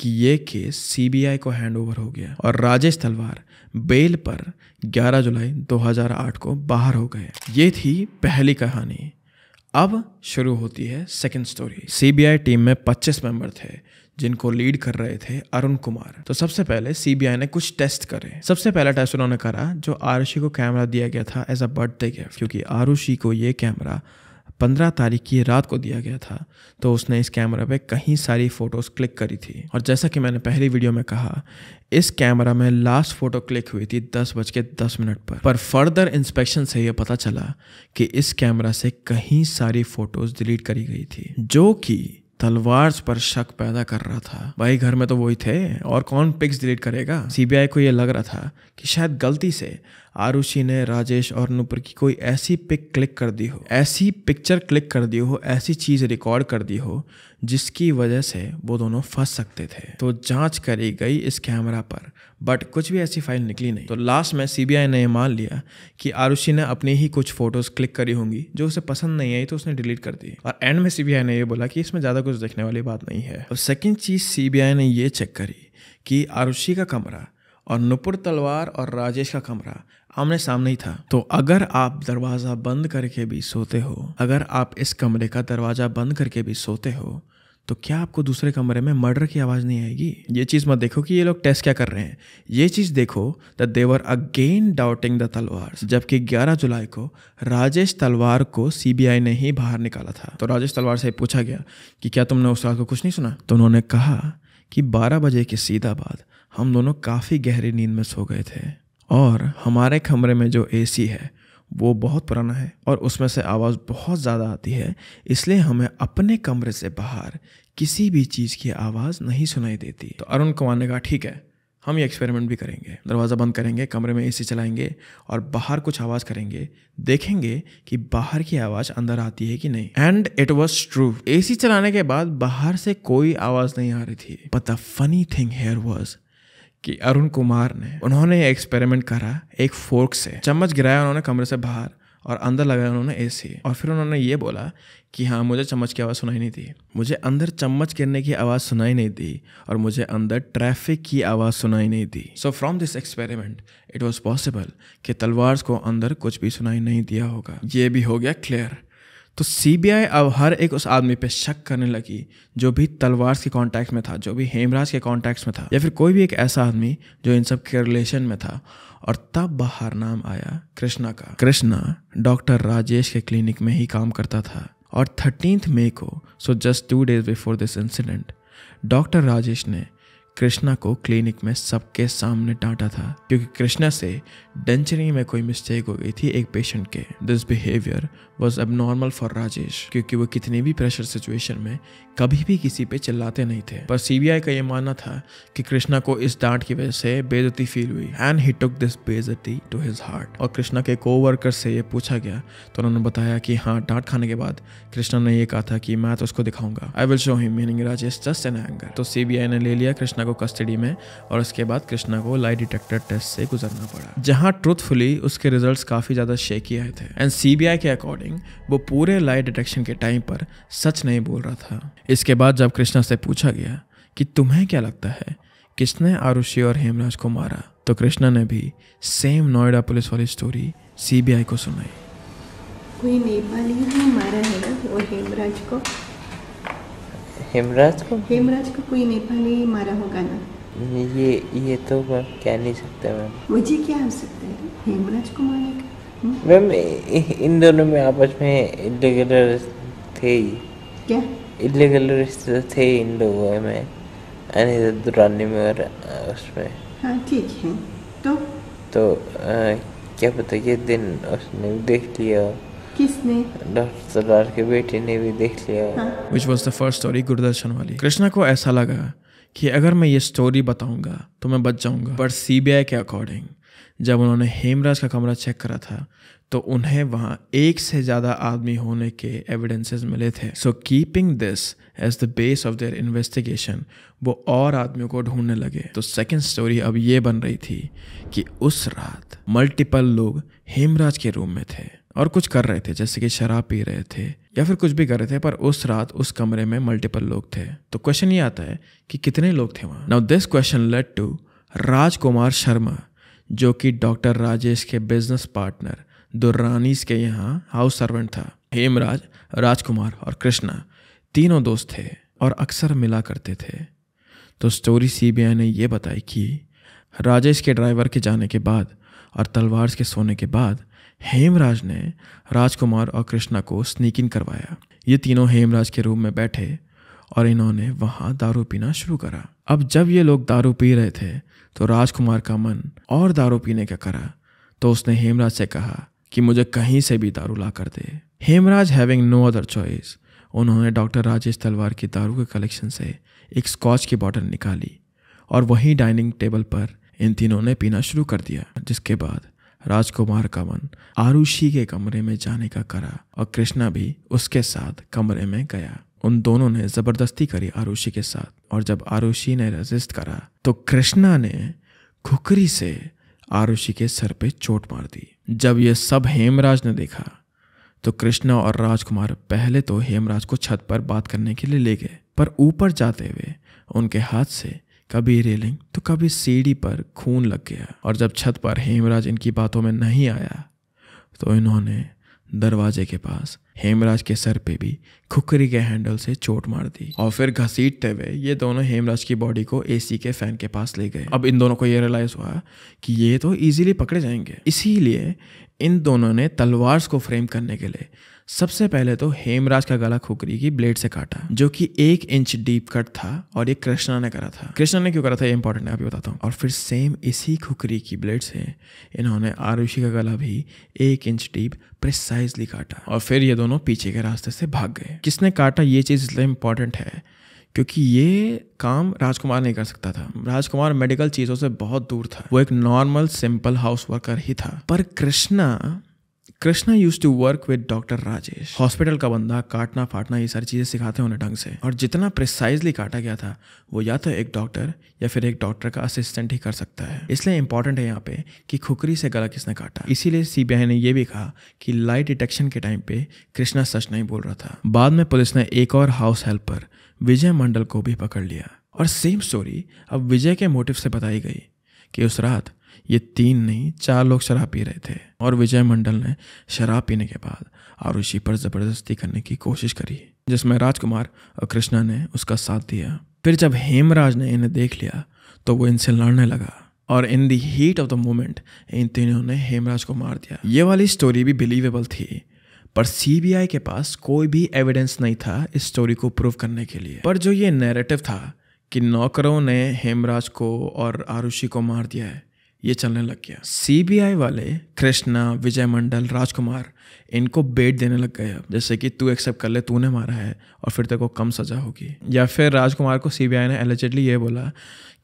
कि ये केस सीबीआई को हैंडओवर हो गया और राजेश तलवार बेल पर 11 जुलाई 2008 को बाहर हो गए ये थी पहली कहानी अब शुरू होती है सेकंड स्टोरी सीबीआई टीम में 25 मेंबर थे जिनको लीड कर रहे थे अरुण कुमार तो सबसे पहले सीबीआई ने कुछ टेस्ट करे सबसे पहला टेस्ट उन्होंने करा जो आरुषि को कैमरा दिया गया था एज अ बर्थडे गिफ्ट क्योंकि आरुषि को ये कैमरा पंद्रह तारीख की रात को दिया गया था तो उसने इस कैमरा पे कहीं सारी फ़ोटोज़ क्लिक करी थी और जैसा कि मैंने पहली वीडियो में कहा इस कैमरा में लास्ट फ़ोटो क्लिक हुई थी दस बज के दस मिनट पर पर फर्दर इंस्पेक्शन से यह पता चला कि इस कैमरा से कहीं सारी फ़ोटोज़ डिलीट करी गई थी जो कि तलवार पर शक पैदा कर रहा था भाई घर में तो वही थे और कौन पिक्स डिलीट करेगा सीबीआई को यह लग रहा था कि शायद गलती से आरुषि ने राजेश और नुपुर की कोई ऐसी पिक क्लिक कर दी हो ऐसी पिक्चर क्लिक कर दी हो ऐसी चीज़ रिकॉर्ड कर दी हो जिसकी वजह से वो दोनों फंस सकते थे तो जांच करी गई इस कैमरा पर बट कुछ भी ऐसी फाइल निकली नहीं तो लास्ट में सीबीआई ने मान लिया कि आरुषि ने अपनी ही कुछ फोटोज़ क्लिक करी होंगी जो उसे पसंद नहीं आई तो उसने डिलीट कर दी और एंड में सीबीआई ने यह बोला कि इसमें ज़्यादा कुछ देखने वाली बात नहीं है और सेकेंड चीज़ सीबीआई ने यह चेक करी कि आरुषि का कमरा और नुपुर तलवार और राजेश का कमरा आमने सामने ही था तो अगर आप दरवाज़ा बंद करके भी सोते हो अगर आप इस कमरे का दरवाज़ा बंद करके भी सोते हो तो क्या आपको दूसरे कमरे में मर्डर की आवाज़ नहीं आएगी ये चीज़ मत देखो कि ये लोग टेस्ट क्या कर रहे हैं ये चीज़ देखो द देवर अगेन डाउटिंग द तलवार जबकि 11 जुलाई को राजेश तलवार को सीबीआई ने ही बाहर निकाला था तो राजेश तलवार से पूछा गया कि क्या तुमने उस रात को कुछ नहीं सुना तो उन्होंने कहा कि बारह बजे के सीधा बाद हम दोनों काफ़ी गहरी नींद में सो गए थे और हमारे कमरे में जो एसी है वो बहुत पुराना है और उसमें से आवाज़ बहुत ज़्यादा आती है इसलिए हमें अपने कमरे से बाहर किसी भी चीज़ की आवाज़ नहीं सुनाई देती तो अरुण कुमार ने कहा ठीक है हम ये एक्सपेरिमेंट भी करेंगे दरवाज़ा बंद करेंगे कमरे में एसी चलाएंगे और बाहर कुछ आवाज़ करेंगे देखेंगे कि बाहर की आवाज़ अंदर आती है कि नहीं एंड इट वॉज ट्रू ए चलाने के बाद बाहर से कोई आवाज़ नहीं आ रही थी but the funny thing here was कि अरुण कुमार ने उन्होंने एक्सपेरिमेंट करा एक फोर्क से चम्मच गिराया उन्होंने कमरे से बाहर और अंदर लगाया उन्होंने एसी और फिर उन्होंने ये बोला कि हाँ मुझे चम्मच की आवाज़ सुनाई नहीं थी मुझे अंदर चम्मच गिरने की आवाज़ सुनाई नहीं दी और मुझे अंदर ट्रैफिक की आवाज़ सुनाई नहीं दी so from this experiment it was possible कि तलवार को अंदर कुछ भी सुनाई नहीं दिया होगा ये भी हो गया क्लियर तो सीबीआई अब हर एक उस आदमी पे शक करने लगी जो भी तलवार के कॉन्टैक्ट में था जो भी हेमराज के कॉन्टैक्ट में था या फिर कोई भी एक ऐसा आदमी जो इन सब के रिलेशन में था और तब बाहर नाम आया कृष्णा का कृष्णा डॉक्टर राजेश के क्लिनिक में ही काम करता था और थर्टीन मई को so just two days before this incident doctor Rajesh ने कृष्णा को क्लिनिक में सबके सामने डांटा था क्योंकि कृष्णा से डेंचरी में कोई मिस्टेक हो गई थी एक पेशेंट के this behaviour was abnormal for Rajesh क्योंकि वो कितने भी प्रेशर सिचुएशन में कभी भी किसी पे चिल्लाते नहीं थे पर सीबीआई का ये मानना था कि कृष्णा को इस डांट की वजह से बेजती फील हुई एंड ही टुक दिस बेजती टू हिज हार्ट और कृष्णा के कोवर्कर से ये पूछा गया तो उन्होंने बताया कि हाँ डांट खाने के बाद कृष्णा ने यह कहा था कि मैं तो उसको दिखाऊंगा I will show him meaning Rajesh just an anger तो सीबीआई ने ले लिया कृष्णा को कस्टडी में और उसके बाद कृष्णा को लाई डिटेक्टर टेस्ट से गुजरना पड़ा जहां ट्रूथफुली उसके रिजल्ट्स काफ़ी ज़्यादा शेकी आए थे एंड सीबीआई के अकॉर्डिंग वो पूरे लाई डिटेक्शन के टाइम पर सच नहीं बोल रहा था इसके बाद जब कृष्णा से पूछा गया कि तुम्हें क्या लगता है किसने आरुषि और हेमराज को मारा तो कृष्णा ने भी सेम नोएडा पुलिस वाली स्टोरी सीबीआई को सुनाई कोई नेपाली ने मारा है ना वो हेमराज को हेमराज को हेमराज को कोई नेपाली मारा होगा ना ये ये तो मैं कह नहीं सकता मैम मुझे क्या हो सकता है हेमराज को मारेगा हम्म। मैम इन दोनों में आपस में इलीगल थे ही क्या इलीगल रिश्ते थे इन लोगों में अनिता दुरानी में और उसमें हाँ ठीक है तो तो आ, क्या पता ये दिन उसने देख लिया सरदार के बेटे ने भी देख लिया which was the first story Gurdarshan वाली कृष्णा को ऐसा लगा कि अगर मैं ये स्टोरी बताऊंगा तो मैं बच जाऊंगा पर सीबीआई के अकॉर्डिंग जब उन्होंने हेमराज का कमरा चेक करा था तो उन्हें वहाँ एक से ज़्यादा आदमी होने के एविडेंसेस मिले थे so keeping this as the base of their investigation वो और आदमियों को ढूंढने लगे तो सेकेंड स्टोरी अब ये बन रही थी कि उस रात मल्टीपल लोग हेमराज के रूम में थे और कुछ कर रहे थे जैसे कि शराब पी रहे थे या फिर कुछ भी कर रहे थे पर उस रात उस कमरे में मल्टीपल लोग थे तो क्वेश्चन ये आता है कि कितने लोग थे वहाँ now this question led to Rajkumar Sharma जो कि डॉक्टर राजेश के बिजनेस पार्टनर दुर्रानीस के यहाँ हाउस सर्वेंट था हेमराज राजकुमार और कृष्णा तीनों दोस्त थे और अक्सर मिला करते थे तो स्टोरी सीबीआई ने यह बताई कि राजेश के ड्राइवर के जाने के बाद और तलवार के सोने के बाद हेमराज ने राजकुमार और कृष्णा को स्नीक इन करवाया ये तीनों हेमराज के रूम में बैठे और इन्होंने वहाँ दारू पीना शुरू करा अब जब ये लोग दारू पी रहे थे तो राजकुमार का मन और दारू पीने का करा तो उसने हेमराज से कहा कि मुझे कहीं से भी दारू ला कर दे Hemraj having no other choice उन्होंने डॉक्टर राजेश तलवार की दारू के कलेक्शन से एक स्कॉच की बॉटल निकाली और वहीं डाइनिंग टेबल पर इन तीनों ने पीना शुरू कर दिया जिसके बाद राजकुमार का मन आरुषि के कमरे में जाने का करा और कृष्णा भी उसके साथ कमरे में गया उन दोनों ने जबरदस्ती करी आरुषि के साथ और जब आरुषि ने रजिस्ट करा तो कृष्णा ने खुकरी से आरुषि के सर पे चोट मार दी जब ये सब हेमराज ने देखा तो कृष्णा और राजकुमार पहले तो हेमराज को छत पर बात करने के लिए ले गए पर ऊपर जाते हुए उनके हाथ से कभी रेलिंग तो कभी सीढ़ी पर खून लग गया और जब छत पर हेमराज इनकी बातों में नहीं आया तो इन्होंने दरवाजे के पास हेमराज के सर पे भी खुकरी के हैंडल से चोट मार दी और फिर घसीटते हुए ये दोनों हेमराज की बॉडी को एसी के फैन के पास ले गए अब इन दोनों को ये रियलाइज हुआ कि ये तो इजीली पकड़े जाएंगे इसीलिए इन दोनों ने तलवार को फ्रेम करने के लिए सबसे पहले तो हेमराज का गला खुकरी की ब्लेड से काटा जो कि एक इंच डीप कट था और ये कृष्णा ने करा था कृष्णा ने क्यों करा था ये इंपॉर्टेंट है अभी बताता हूँ और फिर सेम इसी खुकरी की ब्लेड से इन्होंने आरुषि का गला भी एक इंच डीप प्रिसाइजली काटा और फिर ये दोनों पीछे के रास्ते से भाग गए किसने काटा ये चीज़ इसलिए इंपॉर्टेंट है क्योंकि ये काम राजकुमार नहीं कर सकता था राजकुमार मेडिकल चीज़ों से बहुत दूर था वो एक नॉर्मल सिंपल हाउस वर्कर ही था पर Krishna Krishna used to work with doctor Rajesh hospital का बंदा काटना फाटना ये सारी चीज़ें सिखाते हैं उन्हें ढंग से और जितना प्रिसाइजली काटा गया था वो या तो एक डॉक्टर या फिर एक डॉक्टर का असिस्टेंट ही कर सकता है इसलिए इंपॉर्टेंट है यहाँ पे कि खुकरी से गला किसने काटा इसीलिए सीबीआई ने यह भी कहा कि लाइट डिटेक्शन के टाइम पे कृष्णा सच नहीं बोल रहा था बाद में पुलिस ने एक और हाउस हेल्पर विजय मंडल को भी पकड़ लिया और सेम स्टोरी अब विजय के मोटिव से बताई गई कि उस रात ये तीन नहीं चार लोग शराब पी रहे थे और विजय मंडल ने शराब पीने के बाद आरुषि पर जबरदस्ती करने की कोशिश करी जिसमें राजकुमार और कृष्णा ने उसका साथ दिया फिर जब हेमराज ने इन्हें देख लिया तो वो इनसे लड़ने लगा और in the heat of the moment इन तीनों ने हेमराज को मार दिया ये वाली स्टोरी भी बिलीवेबल थी पर सीबीआई के पास कोई भी एविडेंस नहीं था इस स्टोरी को प्रूव करने के लिए पर जो ये नैरेटिव था कि नौकरों ने हेमराज को और आरुषि को मार दिया है ये चलने लग गया सीबीआई वाले कृष्णा विजय मंडल राजकुमार इनको बेट देने लग गए अब जैसे कि तू एक्सेप्ट कर ले तूने मारा है और फिर तेरे को कम सजा होगी या फिर राजकुमार को सीबीआई ने एलिजेडली ये बोला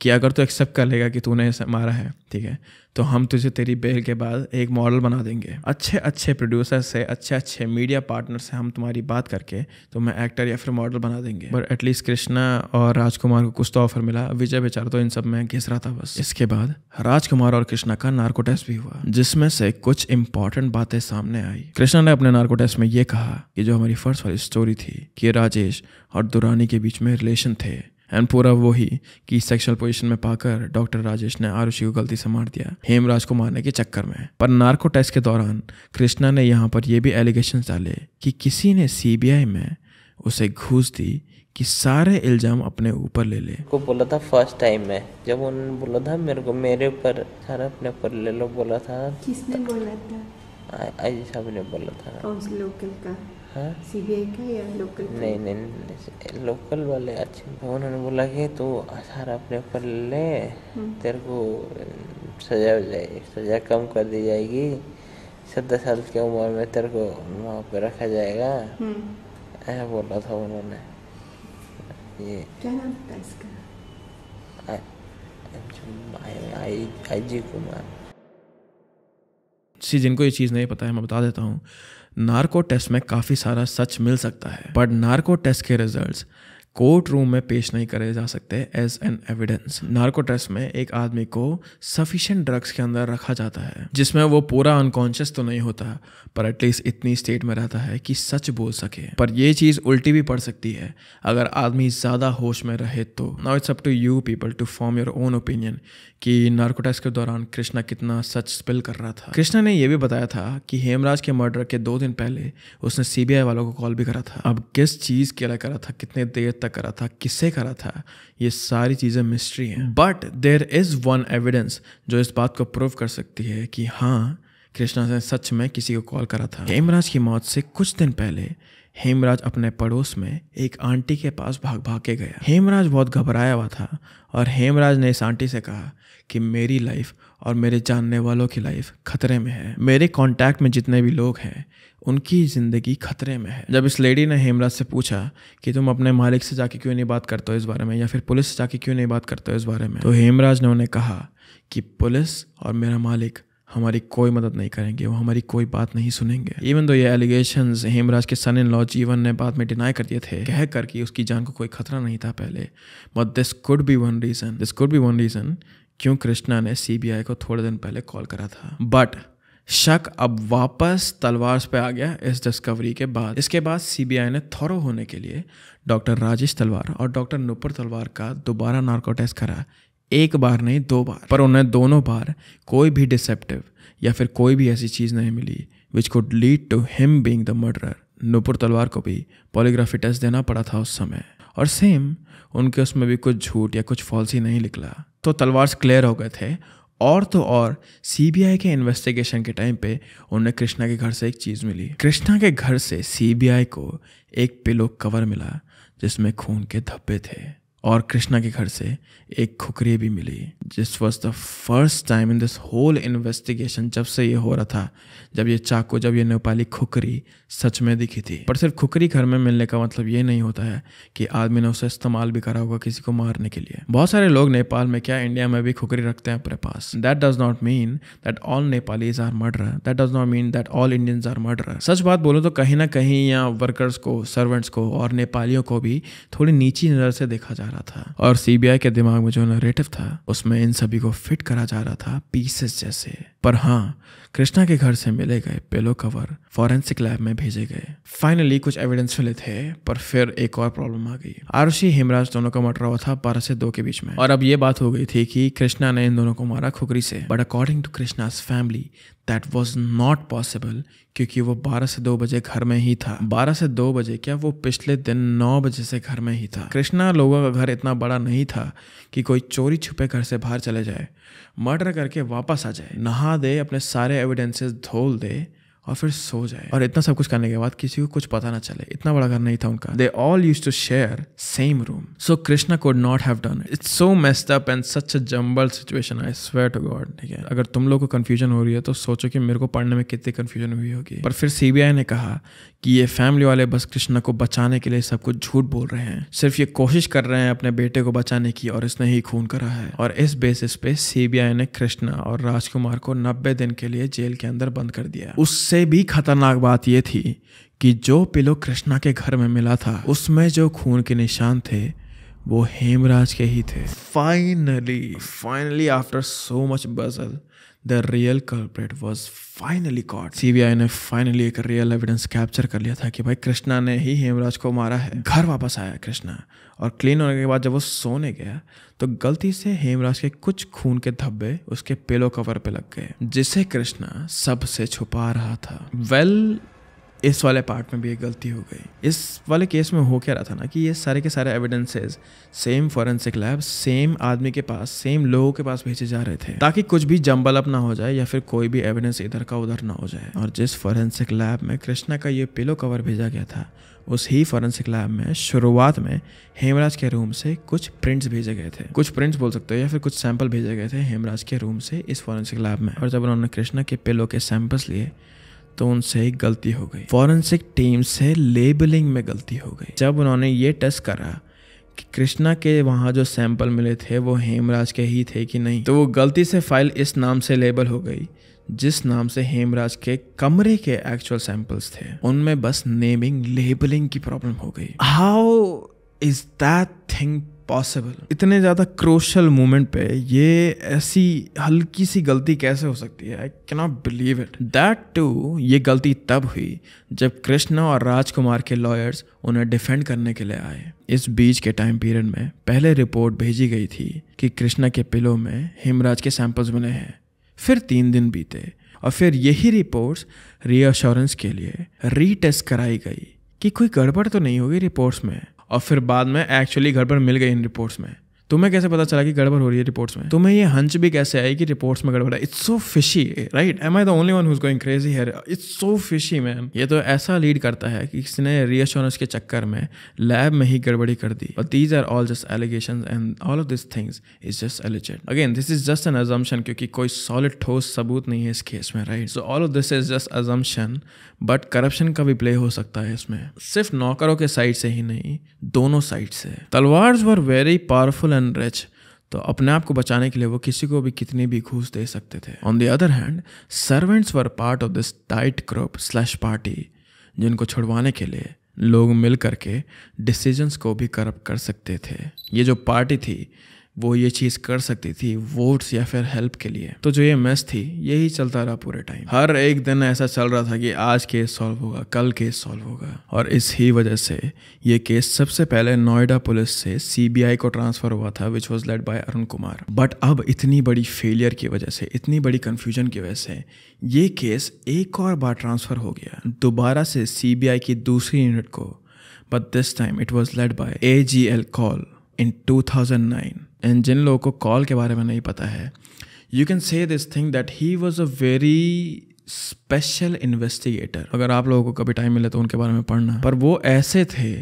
कि अगर तू एक्सेप्ट कर लेगा कि तूने मारा है ठीक है तो हम तुझे तेरी बेल के बाद एक मॉडल बना देंगे अच्छे अच्छे प्रोड्यूसर से अच्छे अच्छे मीडिया पार्टनर से हम तुम्हारी बात करके तो मैं एक्टर या फिर मॉडल बना देंगे पर एटलीस्ट कृष्णा और राजकुमार को कुछ तो ऑफर मिला विजय बेचारा तो इन सब में घिस रहा था बस इसके बाद राजकुमार और कृष्णा का नार्को टेस्ट भी हुआ जिसमें से कुछ इंपॉर्टेंट बातें सामने आई कृष्णा ने अपने नार्को टेस्ट में ये कहा कि जो हमारी फर्स्ट वाली स्टोरी थी कि राजेश और दुरानी के बीच में रिलेशन थे एंड पूरा वो ही कि सेक्सुअल पोजीशन में पाकर डॉक्टर राजेश ने आरुषि को गलती से मार दिया हेमराज को मारने के चक्कर में पर नार्को टेस्ट के दौरान कृष्णा ने यहाँ पर यह भी एलिगेशन डाले कि किसी ने सीबीआई में उसे घूस दी कि सारे इल्जाम अपने ऊपर ले ले को बोला था फर्स्ट टाइम में जब उन्होंने बोला था मेरे को मेरे ऊपर सारा अपने ऊपर ले लो बोला था किसने बोला था आई साहब ने बोला था कौन से लोकल का सीबीआई हाँ? का या लोकल नहीं नहीं, नहीं लोकल वाले अच्छे उन्होंने बोला कि तू तो आसार अपने ऊपर ले हम्म। तेरे को सजा हो जाएगी सजा कम कर दी जाएगी सत्तर साल की उम्र में तेरे को वहाँ पे रखा जाएगा हम्म। ऐसा बोला था उन्होंने ये क्या नाम था इसका आई आई जी कुमार जिनको ये चीज़ नहीं पता है मैं बता देता हूँ नार्को टेस्ट में काफ़ी सारा सच मिल सकता है बट नार्को टेस्ट के रिजल्ट कोर्ट रूम में पेश नहीं करे जा सकते as an evidence narco test में एक आदमी को सफिशेंट ड्रग्स के अंदर रखा जाता है जिसमें वो पूरा अनकॉन्शियस तो नहीं होता पर एटलीस्ट इतनी स्टेट में रहता है कि सच बोल सके पर यह चीज उल्टी भी पड़ सकती है अगर आदमी ज्यादा होश में रहे तो now it's up to you people to form your own opinion कि नार्को टेस्ट के दौरान कृष्णा कितना सच स्पिल कर रहा था कृष्णा ने यह भी बताया था कि हेमराज के मर्डर के दो दिन पहले उसने सीबीआई वालों को कॉल भी करा था अब किस चीज के लिए करा था कितने देर तक करा था किससे करा था ये सारी चीज़ें मिस्ट्री हैं but there is one evidence जो इस बात को प्रूव कर सकती है कि हाँ कृष्णा ने सच में किसी को कॉल करा था हेमराज की मौत से कुछ दिन पहले हेमराज अपने पड़ोस में एक आंटी के पास भाग भाग के गया हेमराज बहुत घबराया हुआ था और हेमराज ने इस आंटी से कहा कि मेरी लाइफ और मेरे जानने वालों की लाइफ खतरे में है मेरे कांटेक्ट में जितने भी लोग हैं उनकी ज़िंदगी खतरे में है जब इस लेडी ने हेमराज से पूछा कि तुम अपने मालिक से जाके क्यों नहीं बात करते हो इस बारे में या फिर पुलिस से जाके क्यों नहीं बात करते हो इस बारे में तो हेमराज ने उन्हें कहा कि पुलिस और मेरा मालिक हमारी कोई मदद नहीं करेंगे वो हमारी कोई बात नहीं सुनेंगे इवन दो ये एलिगेशन हेमराज के सन इन लॉ जीवन ने बाद में डिनाई कर दिए थे कह कर कि उसकी जान को कोई खतरा नहीं था पहले but this could be one reason this could be one reason क्यों कृष्णा ने सीबीआई को थोड़े दिन पहले कॉल करा था बट शक अब वापस तलवार पे आ गया इस डिस्कवरी के बाद इसके बाद सीबीआई ने थोरो होने के लिए डॉक्टर राजेश तलवार और डॉक्टर नुपुर तलवार का दोबारा नार्को टेस्ट करा एक बार नहीं दो बार पर उन्हें दोनों बार कोई भी डिसेप्टिव या फिर कोई भी ऐसी चीज़ नहीं मिली which could lead to him being the murderer Nupur Talwar को भी पॉलीग्राफी टेस्ट देना पड़ा था उस समय और सेम उनके उसमें भी कुछ झूठ या कुछ फॉल्सी नहीं निकला तो तलवार क्लियर हो गए थे और तो और सीबीआई के इन्वेस्टिगेशन के टाइम पे उन्हें कृष्णा के घर से एक चीज़ मिली कृष्णा के घर से सीबीआई को एक पिलो कवर मिला जिसमें खून के धब्बे थे और कृष्णा के घर से एक खुकरी भी मिली जिस was the first time in this whole investigation जब से ये हो रहा था जब ये चाकू जब ये नेपाली खुकरी सच में दिखी थी पर सिर्फ खुकरी घर में मिलने का मतलब ये नहीं होता है कि आदमी ने उसे इस्तेमाल भी करा होगा किसी को मारने के लिए बहुत सारे लोग नेपाल में क्या इंडिया में भी खुकरी रखते हैं अपने पास that does not mean that all is are murder that does not mean that all Indian are murder सच बात बोलो तो कहीं ना कहीं यहाँ वर्कर्स को सर्वेंट्स को और नेपालियों को भी थोड़ी नीची नज़र से देखा जा रहा था और सीबीआई के दिमाग में जो नरेटिव था उसमें इन सभी को फिट करा जा रहा था पीसेस जैसे पर हाँ कृष्णा के घर से मिले गए पेलो कवर फॉरेंसिक लैब में भेजे गए फाइनली कुछ एविडेंस मिले थे पर फिर एक और प्रॉब्लम आ गई आरुषि हेमराज दोनों का मर्डर हुआ था बारह से दो के बीच में और अब ये बात हो गई थी कि कृष्णा ने इन दोनों को मारा खुकरी से but according to Krishna's family that was not possible क्योंकि वो बारह से दो बजे घर में ही था बारह से दो बजे क्या वो पिछले दिन नौ बजे से घर में ही था कृष्णा लोगों का घर इतना बड़ा नहीं था कि कोई चोरी छुपे घर से बाहर चले जाए मर्डर करके वापस आ जाए नहा दे अपने सारे एविडेंसेस धोल दे और फिर सो जाए और इतना सब कुछ करने के बाद किसी को कुछ पता ना चले इतना बड़ा घर नहीं था उनका they all used to share same room so Krishna could not have done it's so messed up and such a jumble situation I swear to god ठीक है अगर तुम लोग को कन्फ्यूजन हो रही है तो सोचो कि मेरे को पढ़ने में कितनी कन्फ्यूजन हुई होगी पर फिर सीबीआई ने कहा कि ये फैमिली वाले बस कृष्णा को बचाने के लिए सब कुछ झूठ बोल रहे हैं सिर्फ ये कोशिश कर रहे हैं अपने बेटे को बचाने की और इसने ही खून करा है और इस बेसिस पे सीबीआई ने कृष्णा और राजकुमार को नब्बे दिन के लिए जेल के अंदर बंद कर दिया उससे उससे भी खतरनाक बात यह थी कि जो पिलो कृष्णा के घर में मिला था उसमें जो खून के निशान थे वो हेमराज के ही थे finally finally after so much puzzle the real culprit was finally caught C B I ने फाइनली एक रियल एविडेंस कैप्चर कर लिया था कि भाई कृष्णा ने ही हेमराज को मारा है घर वापस आया कृष्णा और क्लीन होने के बाद जब वो सोने गया तो गलती से हेमराज के कुछ खून के धब्बे उसके पेलो कवर पे लग गए जिसे कृष्णा सबसे छुपा रहा था वेल well, इस वाले पार्ट में भी एक गलती हो गई इस वाले केस में हो क्या रहा था ना कि ये सारे के सारे evidences same forensic lab same आदमी के पास सेम लोगों के पास भेजे जा रहे थे ताकि कुछ भी जम्बल अप ना हो जाए या फिर कोई भी एविडेंस इधर का उधर ना हो जाए और जिस फॉरेंसिक लैब में कृष्णा का ये पिलो कवर भेजा गया था उस ही फॉरेंसिक लैब में शुरुआत में हेमराज के रूम से कुछ प्रिंट्स भेजे गए थे कुछ प्रिंट्स बोल सकते हो या फिर कुछ सैंपल भेजे गए थे हेमराज के रूम से इस फॉरेंसिक लैब में और जब उन्होंने कृष्णा के पिलो के सैंपल्स लिए तो उनसे एक गलती हो गई फॉरेंसिक टीम से लेबलिंग में गलती हो गई जब उन्होंने ये टेस्ट करा कि कृष्णा के वहाँ जो सैंपल मिले थे वो हेमराज के ही थे कि नहीं तो वो गलती से फाइल इस नाम से लेबल हो गई जिस नाम से हेमराज के कमरे के एक्चुअल सैंपल्स थे उनमें बस नेमिंग लेबलिंग की प्रॉब्लम हो गई how is that thing possible इतने ज़्यादा क्रोशल मोमेंट पे ये ऐसी हल्की सी गलती कैसे हो सकती है I cannot believe it that too ये गलती तब हुई जब कृष्णा और राजकुमार के लॉयर्स उन्हें डिफेंड करने के लिए आए इस बीच के टाइम पीरियड में पहले रिपोर्ट भेजी गई थी कि कृष्णा के पिलो में हिमराज के सैंपल्स मिले हैं फिर तीन दिन बीते और फिर यही रिपोर्ट्स रीअश्योरेंस के लिए रीटेस्ट कराई गई कि कोई गड़बड़ तो नहीं होगी रिपोर्ट्स में और फिर बाद में एक्चुअली घर पर मिल गई इन रिपोर्ट्स में तुम्हें कैसे पता चला कि गड़बड़ हो रही है रिपोर्ट्स में तुम्हें ये हंच भी कैसे आई कि रिपोर्ट्स में गड़बड़ है it's so fishy right am I the only one who's going crazy here it's so fishy ma'am ये तो ऐसा लीड करता है कि किसने रिएश्योरेंस के चक्कर में लैब में ही गड़बड़ी कर दी और these are all just allegation and all of this things is just alleged again this is just an assumption क्योंकि कोई सॉलिड ठोस सबूत नहीं है इस केस में right so all of this is just assumption but corruption का भी प्ले हो सकता है इसमें सिर्फ नौकरों के साइड से ही नहीं दोनों साइड से Talwars were very powerful and enrich तो अपने आप को बचाने के लिए वो किसी को भी कितनी भी घूस दे सकते थे on the other hand servants were part of this tight group slash party जिनको छुड़वाने के लिए लोग मिल करके डिसीजंस को भी करप्ट कर सकते थे ये जो पार्टी थी वो ये चीज़ कर सकती थी वोट्स या फिर हेल्प के लिए तो जो ये मेस थी यही चलता रहा पूरे टाइम हर एक दिन ऐसा चल रहा था कि आज केस सॉल्व होगा कल केस सॉल्व होगा और इस ही वजह से ये केस सबसे पहले नोएडा पुलिस से सीबीआई को ट्रांसफर हुआ था which was led by Arun Kumar but अब इतनी बड़ी फेलियर की वजह से इतनी बड़ी कन्फ्यूजन की वजह से ये केस एक और बार ट्रांसफर हो गया दोबारा से सी की दूसरी यूनिट को but this time it was led by A G L Kaul in nine and जिन लोगों को कॉल के बारे में नहीं पता है you can say this thing that he was a very special investigator अगर आप लोगों को कभी टाइम मिले तो उनके बारे में पढ़ना पर वो ऐसे थे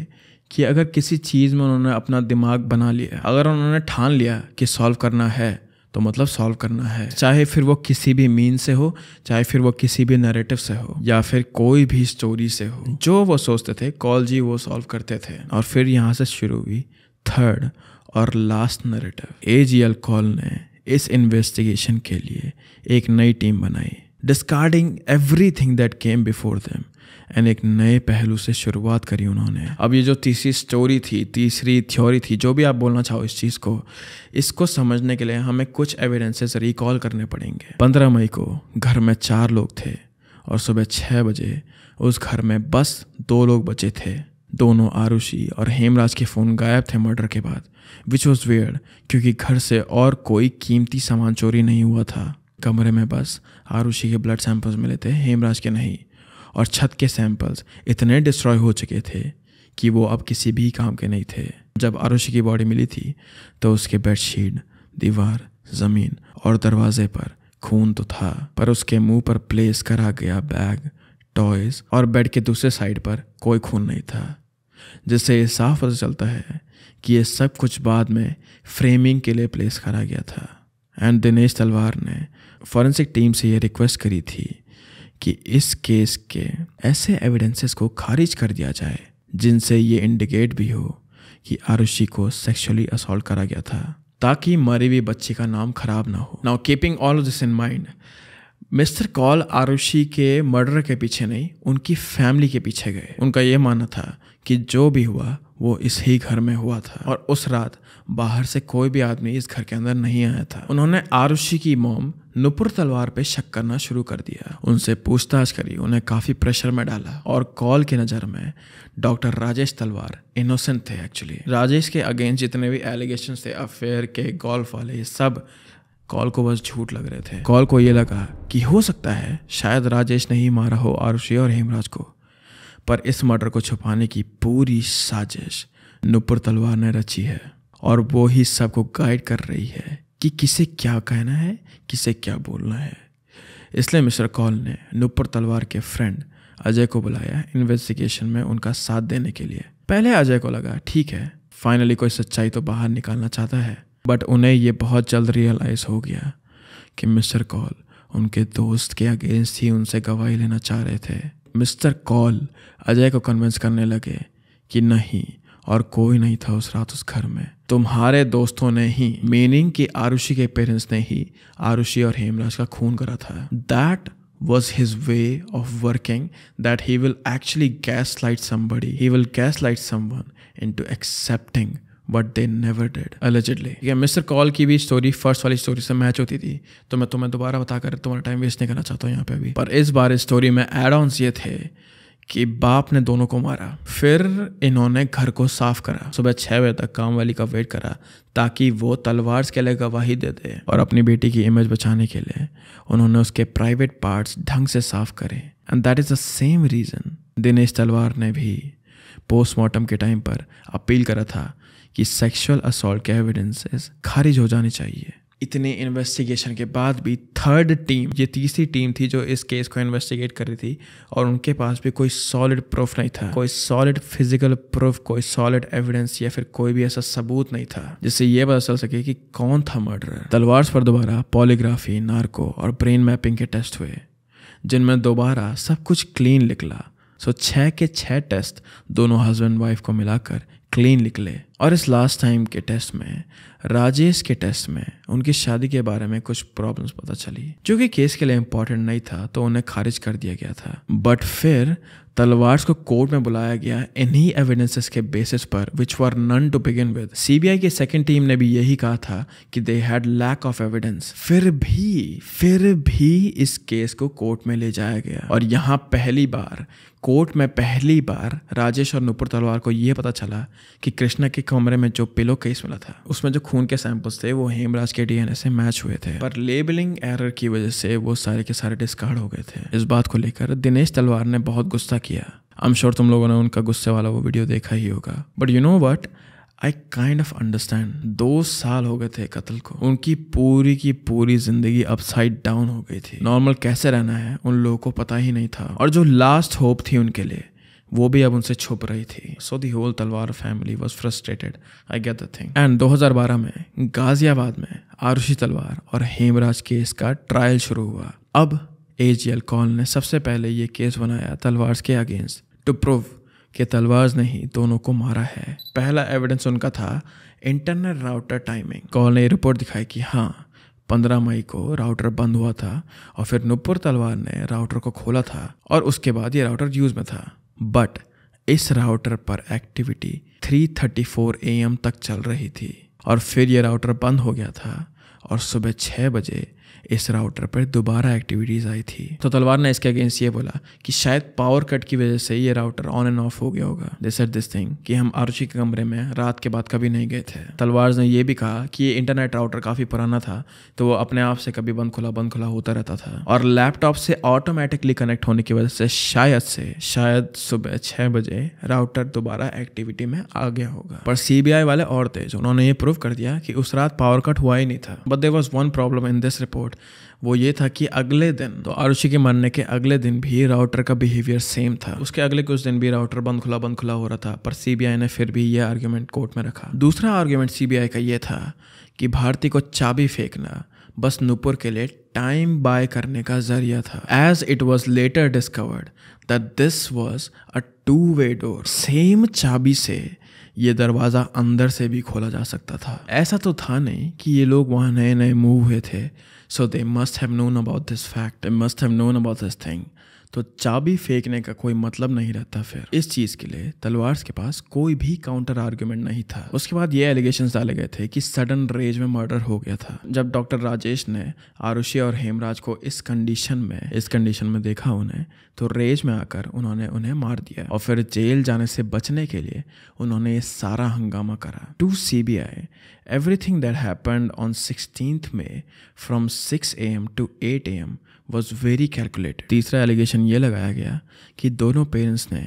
कि अगर किसी चीज़ में उन्होंने अपना दिमाग बना लिया अगर उन्होंने ठान लिया कि सॉल्व करना है तो मतलब सॉल्व करना है चाहे फिर वो किसी भी मीन से हो चाहे फिर वो किसी भी नरेटिव से हो या फिर कोई भी स्टोरी से हो जो वो सोचते थे कॉल जी वो सॉल्व करते थे और फिर यहाँ से शुरू हुई थर्ड और last narrative A L Kaul ने इस इन्वेस्टिगेशन के लिए एक नई टीम बनाई discarding everything that came before them and एक नए पहलू से शुरुआत करी उन्होंने अब ये जो तीसरी स्टोरी थी तीसरी थ्योरी थी जो भी आप बोलना चाहो इस चीज़ को इसको समझने के लिए हमें कुछ एविडेंसेस रिकॉल करने पड़ेंगे पंद्रह मई को घर में चार लोग थे और सुबह छः बजे उस घर में बस दो लोग बचे थे दोनों आरुषि और हेमराज के फ़ोन गायब थे मर्डर के बाद विच वॉज वेयर क्योंकि घर से और कोई कीमती सामान चोरी नहीं हुआ था कमरे में बस आरुषि के ब्लड सैंपल्स मिले थे हेमराज के नहीं और छत के सैंपल्स इतने डिस्ट्रॉय हो चुके थे कि वो अब किसी भी काम के नहीं थे जब आरुषि की बॉडी मिली थी तो उसके बेडशीट दीवार ज़मीन और दरवाजे पर खून तो था पर उसके मुंह पर प्लेस करा गया बैग टॉयज और बेड के दूसरे साइड पर कोई खून नहीं था जिससे ये साफ पता चलता है कि ये सब कुछ बाद में फ्रेमिंग के लिए प्लेस करा गया था एंड दिनेश तलवार ने फॉरेंसिक टीम से ये रिक्वेस्ट करी थी कि इस केस के ऐसे एविडेंसेस को खारिज कर दिया जाए जिनसे ये इंडिकेट भी हो कि आरुषि को सेक्सुअली असोल्ट करा गया था ताकि मरी हुई बच्ची का नाम खराब ना हो now keeping all this in mind mister Kaul Aarushi के मर्डर के पीछे नहीं उनकी फैमिली के पीछे गए उनका यह मानना था कि जो भी हुआ वो इस ही घर में हुआ था और उस रात बाहर से कोई भी आदमी इस घर के अंदर नहीं आया था उन्होंने आरुषि की मोम नुपुर तलवार पे शक करना शुरू कर दिया उनसे पूछताछ करी उन्हें काफ़ी प्रेशर में डाला और कॉल की नज़र में डॉक्टर राजेश तलवार इनोसेंट थे एक्चुअली राजेश के अगेंस्ट जितने भी एलिगेशन थे अफेयर के गोल्फ वाले सब कॉल को बस झूठ लग रहे थे कॉल को ये लगा कि हो सकता है शायद राजेश ने ही मारा हो आरुषि और हेमराज को पर इस मर्डर को छुपाने की पूरी साजिश नुपुर तलवार ने रची है और वो ही सबको गाइड कर रही है कि किसे क्या कहना है किसे क्या बोलना है इसलिए मिस्टर कॉल ने नुपुर तलवार के फ्रेंड अजय को बुलाया इन्वेस्टिगेशन में उनका साथ देने के लिए पहले अजय को लगा ठीक है फाइनली कोई सच्चाई तो बाहर निकालना चाहता है बट उन्हें ये बहुत जल्द रियलाइज़ हो गया कि मिस्टर कॉल उनके दोस्त के अगेंस्ट ही उनसे गवाही लेना चाह रहे थे मिस्टर कॉल अजय को कन्विंस करने लगे कि नहीं और कोई नहीं था उस रात उस घर में तुम्हारे दोस्तों ने ही मीनिंग की आरुषि के पेरेंट्स ने ही आरुषि और हेमराज का खून करा था that was his way of working that he will actually gaslight somebody he will gaslight someone into accepting but they never did allegedly ठीक है मिस्टर कॉल की भी स्टोरी फर्स्ट वाली स्टोरी से match होती थी तो मैं तुम्हें दोबारा बताकर तुम्हारा टाइम वेस्ट नहीं करना चाहता हूँ यहाँ पे अभी पर इस बार इस स्टोरी में एड ऑनस ये थे कि बाप ने दोनों को मारा फिर इन्होंने घर को साफ करा सुबह छः बजे तक काम वाली का वेट करा ताकि वो तलवार के लिए गवाही दे दे और अपनी बेटी की इमेज बचाने के लिए उन्होंने उसके प्राइवेट पार्ट्स ढंग से साफ करे and that is the same reason Dinesh Talwar ने भी पोस्टमार्टम के टाइम पर अपील करा था कि सेक्सुअल असॉल्ट के एविडेंसेस खारिज हो जाने चाहिए इतने इन्वेस्टिगेशन के बाद भी थर्ड टीम ये तीसरी टीम थी जो इस केस को इन्वेस्टिगेट कर रही थी और उनके पास भी कोई सॉलिड प्रूफ नहीं था कोई सॉलिड फिजिकल प्रूफ कोई सॉलिड एविडेंस या फिर कोई भी ऐसा सबूत नहीं था जिससे ये पता चल सके कि कौन था मर्डर तलवार पर दोबारा पॉलीग्राफी नार्को और ब्रेन मैपिंग के टेस्ट हुए जिनमें दोबारा सब कुछ क्लीन निकला सो छः के छः टेस्ट दोनों हस्बैंड वाइफ को मिलाकर क्लीन निकले और इस लास्ट टाइम के टेस्ट में राजेश के टेस्ट में उनकी शादी के बारे में कुछ प्रॉब्लम्स पता चली क्योंकि केस के लिए इम्पोर्टेंट नहीं था तो उन्हें खारिज कर दिया गया था बट फिर तलवार्स को कोर्ट में बुलाया गया इन्हीं एविडेंसेस के बेसिस पर which were none to begin with CBI की सेकेंड टीम ने भी यही कहा था कि they had lack of evidence फिर भी फिर भी इस केस को कोर्ट में ले जाया गया और यहाँ पहली बार कोर्ट में पहली बार राजेश और नुपुर तलवार को यह पता चला कि कृष्णा के कमरे में जो पिलो केस मिला था उसमें जो खून के सैंपल्स थे वो हेमराज के डीएनए से मैच हुए थे पर लेबलिंग एरर की वजह से वो सारे के सारे डिस्कार्ड हो गए थे इस बात को लेकर दिनेश तलवार ने बहुत गुस्सा किया आई एम श्योर तुम लोगों ने उनका गुस्से वाला वो वीडियो देखा ही होगा but you know what I kind of understand दो साल हो गए थे कत्ल को उनकी पूरी की पूरी जिंदगी अपसाइड डाउन हो गई थी नॉर्मल कैसे रहना है उन लोगों को पता ही नहीं था और जो लास्ट होप थी उनके लिए वो भी अब उनसे छुप रही थी so the whole Talwar family was frustrated I get the thing and 2012 में गाजियाबाद में आरुषि तलवार और हेमराज केस का ट्रायल शुरू हुआ अब एल कॉल ने सबसे पहले ये केस बनाया तलवार के अगेंस्ट टू प्रूव कि तलवार ने ही दोनों को मारा है पहला एविडेंस उनका था इंटरनेट राउटर टाइमिंग कॉल ने रिपोर्ट दिखाई कि हाँ पंद्रह मई को राउटर बंद हुआ था और फिर नुपुर तलवार ने राउटर को खोला था और उसके बाद ये राउटर यूज में था बट इस राउटर पर एक्टिविटी 3:34 एम तक चल रही थी और फिर ये राउटर बंद हो गया था और सुबह छः बजे इस राउटर पर दोबारा एक्टिविटीज़ आई थी तो तलवार ने इसके अगेंस्ट ये बोला कि शायद पावर कट की वजह से ये राउटर ऑन एंड ऑफ हो गया होगा दिस एट दिस थिंग कि हम आरुषि के कमरे में रात के बाद कभी नहीं गए थे तलवार ने यह भी कहा कि ये इंटरनेट राउटर काफ़ी पुराना था तो वो अपने आप से कभी बंद खुला बंद खुला होता रहता था और लैपटॉप से ऑटोमेटिकली कनेक्ट होने की वजह से शायद से शायद सुबह छः बजे राउटर दोबारा एक्टिविटी में आ गया होगा पर सीबीआई वाले और थे उन्होंने ये प्रूव कर दिया कि उस रात पावर कट हुआ ही नहीं था but there was one problem in this report episode वो ये था कि अगले दिन तो आरुषि के मरने के अगले दिन भी राउटर का बिहेवियर सेम था उसके अगले कुछ दिन भी राउटर बंद खुला बंद खुला हो रहा था पर सीबीआई ने फिर भी ये आर्ग्यूमेंट कोर्ट में रखा दूसरा आर्ग्यूमेंट सीबीआई का ये था कि भारती को चाबी फेंकना बस नुपुर के लिए टाइम बाय करने का जरिया था as it was later discovered that this was a two way door सेम चाबी से ये दरवाज़ा अंदर से भी खोला जा सकता था ऐसा तो था नहीं कि ये लोग वहाँ नए नए मूव हुए थे So they must have known about this fact. They must have known about this thing. तो चाबी फेंकने का कोई मतलब नहीं रहता फिर इस चीज के लिए तलवार के पास कोई भी काउंटर आर्ग्यूमेंट नहीं था उसके बाद ये एलिगेशन डाले गए थे कि सडन रेज में मर्डर हो गया था जब डॉक्टर राजेश ने आरुषि और हेमराज को इस कंडीशन में इस कंडीशन में देखा उन्हें तो रेज में आकर उन्होंने उन्हें मार दिया और फिर जेल जाने से बचने के लिए उन्होंने ये सारा हंगामा करा to C B I everything that है on sixteen from six A M to eight A M was very calculate तीसरा एलिगेशन ये लगाया गया कि दोनों पेरेंट्स ने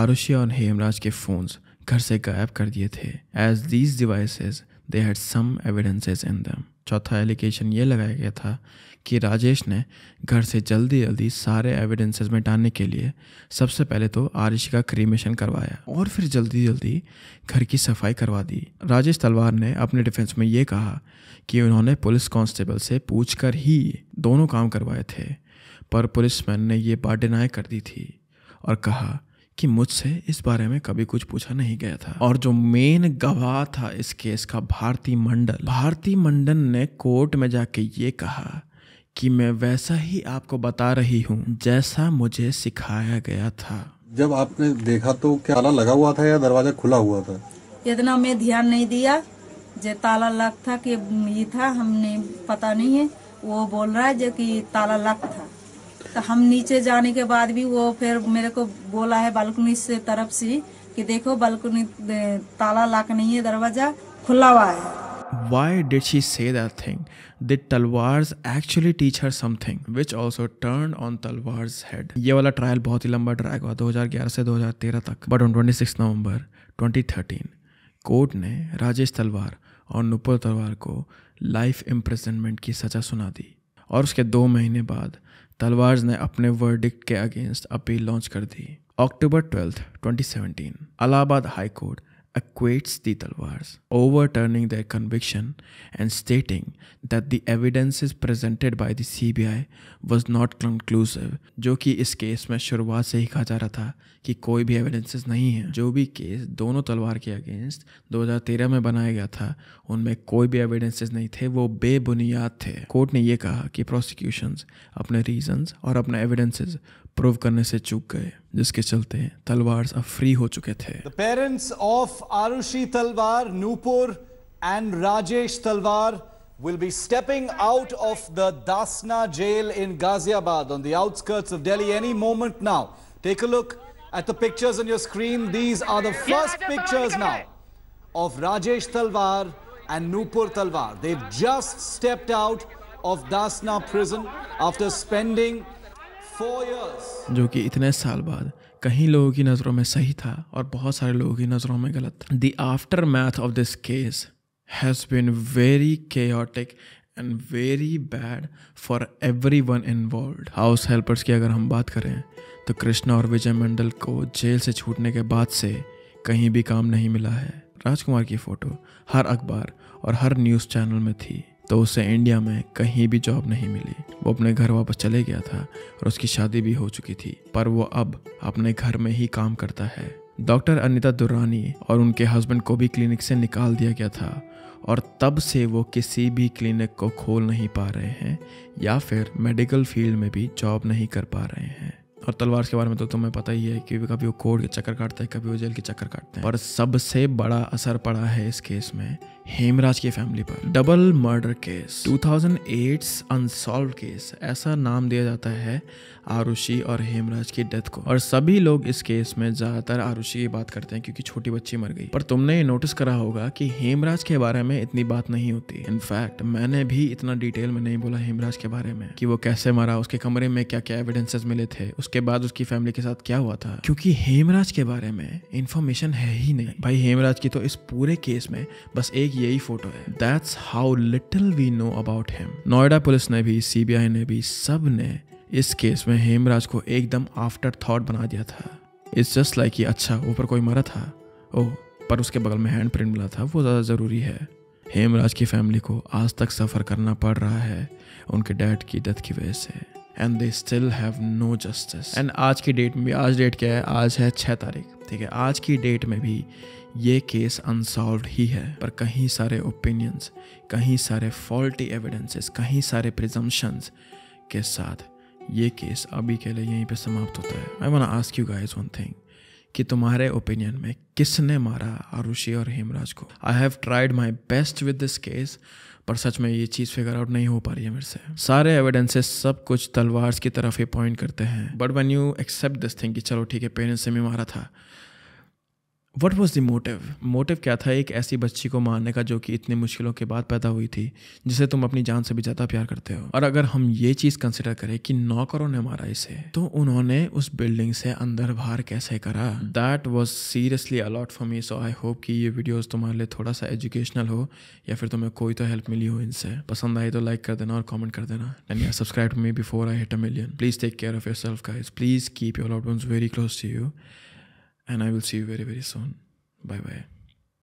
आरुषि और हेमराज के फ़ोन्स घर से गायब कर दिए थे as these this they had some in them चौथा एलिगेशन ये लगाया गया था कि राजेश ने घर से जल्दी जल्दी सारे एविडेंसेस मिटाने के लिए सबसे पहले तो आरिश का क्रीमेशन करवाया और फिर जल्दी जल्दी घर की सफाई करवा दी राजेश तलवार ने अपने डिफेंस में ये कहा कि उन्होंने पुलिस कांस्टेबल से पूछकर ही दोनों काम करवाए थे पर पुलिसमैन ने ये बात डिनाई कर दी थी और कहा कि मुझसे इस बारे में कभी कुछ पूछा नहीं गया था और जो मेन गवाह था इस केस का भारती मंडल भारती मंडल ने कोर्ट में जाके ये कहा कि मैं वैसा ही आपको बता रही हूँ जैसा मुझे सिखाया गया था जब आपने देखा तो क्या ताला लगा हुआ था या दरवाजा खुला हुआ था इतना मैं ध्यान नहीं दिया जो ताला लग था कि ये था हमने पता नहीं है वो बोल रहा है जो कि ताला लग था तो हम नीचे जाने के बाद भी वो फिर मेरे को बोला है बालकनी से तरफ से कि देखो बालकनी ताला लग नहीं है दरवाजा खुला हुआ है why did she say that thing the Talwar actually teach her something which also turned on Talwar's head ये वाला ट्रायल बहुत ही लंबा ड्रैग हुआ दो हज़ार ग्यारह से दो हजार तेरह तक but on 26 November twenty thirteen court ने राजेश तलवार और नुपुर तलवार को लाइफ इम्प्रेजनमेंट की सज़ा सुना दी और उसके दो महीने बाद तलवार ने अपने वर्डिक्ट के अगेंस्ट अपील लॉन्च कर दी October twelfth twenty seventeen Allahabad high court acquits the Talwars, overturning their conviction and stating that the evidences presented by the CBI was not conclusive, जो कि इस केस में शुरुआत से ही कहा रहा था कि कोई भी एविडेंसेस नहीं है जो भी केस दोनों तलवार के अगेंस्ट 2013 में बनाया गया था उनमें कोई भी एविडेंसेस नहीं थे वो बेबुनियाद थे कोर्ट ने यह कहा कि प्रोसिक्यूशन अपने रीजंस और अपने एविडेंसेस प्रूव करने से चूक गए जिसके चलते तलवार अब फ्री हो चुके थे पेरेंट्स ऑफ आरुषि तलवार नूपुर एंड राजेश तलवार will be stepping out of the Dasna jail in Ghaziabad on the outskirts of Delhi any moment now. Take a look At the pictures on your screen, these are the first pictures now of Rajesh Talwar and Nupur Talwar. They've just stepped out of Dasna prison after spending four years. जो कि इतने साल बाद कहीं लोगों की नज़रों में सही था और बहुत सारे लोगों की नज़रों में गलत The aftermath of this case has been very chaotic and very bad for everyone involved. House helpers की अगर हम बात करें तो कृष्णा और विजय मंडल को जेल से छूटने के बाद से कहीं भी काम नहीं मिला है राजकुमार की फ़ोटो हर अखबार और हर न्यूज़ चैनल में थी तो उसे इंडिया में कहीं भी जॉब नहीं मिली वो अपने घर वापस चले गया था और उसकी शादी भी हो चुकी थी पर वो अब अपने घर में ही काम करता है डॉक्टर अनिता दुरानी और उनके हस्बैंड को भी क्लिनिक से निकाल दिया गया था और तब से वो किसी भी क्लिनिक को खोल नहीं पा रहे हैं या फिर मेडिकल फील्ड में भी जॉब नहीं कर पा रहे हैं और तलवार के बारे में तो तुम्हें पता ही है कि कभी वो कोर्ट के चक्कर काटता है कभी वो जेल के चक्कर काटते हैं पर सबसे बड़ा असर पड़ा है इस केस में हेमराज की फैमिली पर double murder case 2008 unsolved case ऐसा नाम दिया जाता है आरुषि और हेमराज की डेथ को और सभी लोग इस केस में ज्यादातर आरुषि की बात करते हैं क्योंकि छोटी बच्ची मर गई पर तुमने ये नोटिस करा होगा कि हेमराज के बारे में इतनी बात नहीं होती इनफैक्ट मैंने भी इतना डिटेल में नहीं बोला हेमराज के बारे में कि वो कैसे मरा उसके कमरे में क्या क्या एविडेंसेस मिले थे उसके बाद उसकी फैमिली के साथ क्या हुआ था क्योंकि हेमराज के बारे में इन्फॉर्मेशन है ही नहीं भाई हेमराज की तो इस पूरे केस में बस एक यही फोटो है that's how little we know about him Noida police ने भी सीबीआई ने भी सब ने इस केस में हेमराज को एकदम आफ्टर थॉट बना दिया था इट्स जस्ट लाइक ये अच्छा ऊपर कोई मरा था ओह पर उसके बगल में हैंड प्रिंट मिला था वो ज़्यादा ज़रूरी है हेमराज की फैमिली को आज तक सफ़र करना पड़ रहा है उनके डैड की डेथ की वजह से and they still have no justice and आज की डेट में भी आज डेट क्या है आज है छः तारीख ठीक है आज की डेट में भी ये केस अनसॉल्व ही है पर कहीं सारे ओपिनियंस कहीं सारे फॉल्टी एविडेंसेस कहीं सारे प्रिजम्पन्स के साथ ये केस अभी के लिए यहीं पे समाप्त होता है I wanna ask you guys one thing कि तुम्हारे ओपिनियन में किसने मारा आरुषि और हेमराज को I have tried my best with this case पर सच में ये चीज़ फिगर आउट नहीं हो पा रही है मेरे से सारे एविडेंसेस सब कुछ तलवार की तरफ ही पॉइंट करते हैं but once you accept this thing कि चलो ठीक है पेरेंट्स से भी मारा था what was the motive motive क्या था एक ऐसी बच्ची को मारने का जो कि इतनी मुश्किलों के बाद पैदा हुई थी जिसे तुम अपनी जान से भी ज़्यादा प्यार करते हो और अगर हम ये चीज़ कंसिडर करें कि नौकरों ने मारा इसे तो उन्होंने उस बिल्डिंग से अंदर बाहर कैसे करा that was seriously a lot for me so I hope कि ये वीडियोज़ तुम्हारे लिए थोड़ा सा एजुकेशनल हो या फिर तुम्हें कोई तो हेल्प मिली हो इनसे पसंद आई तो लाइक कर देना और कॉमेंट कर देना and subscribe me before I hit a million please take care of yourself guys please keep your lot very close to you and I will see you very, very soon. Bye bye.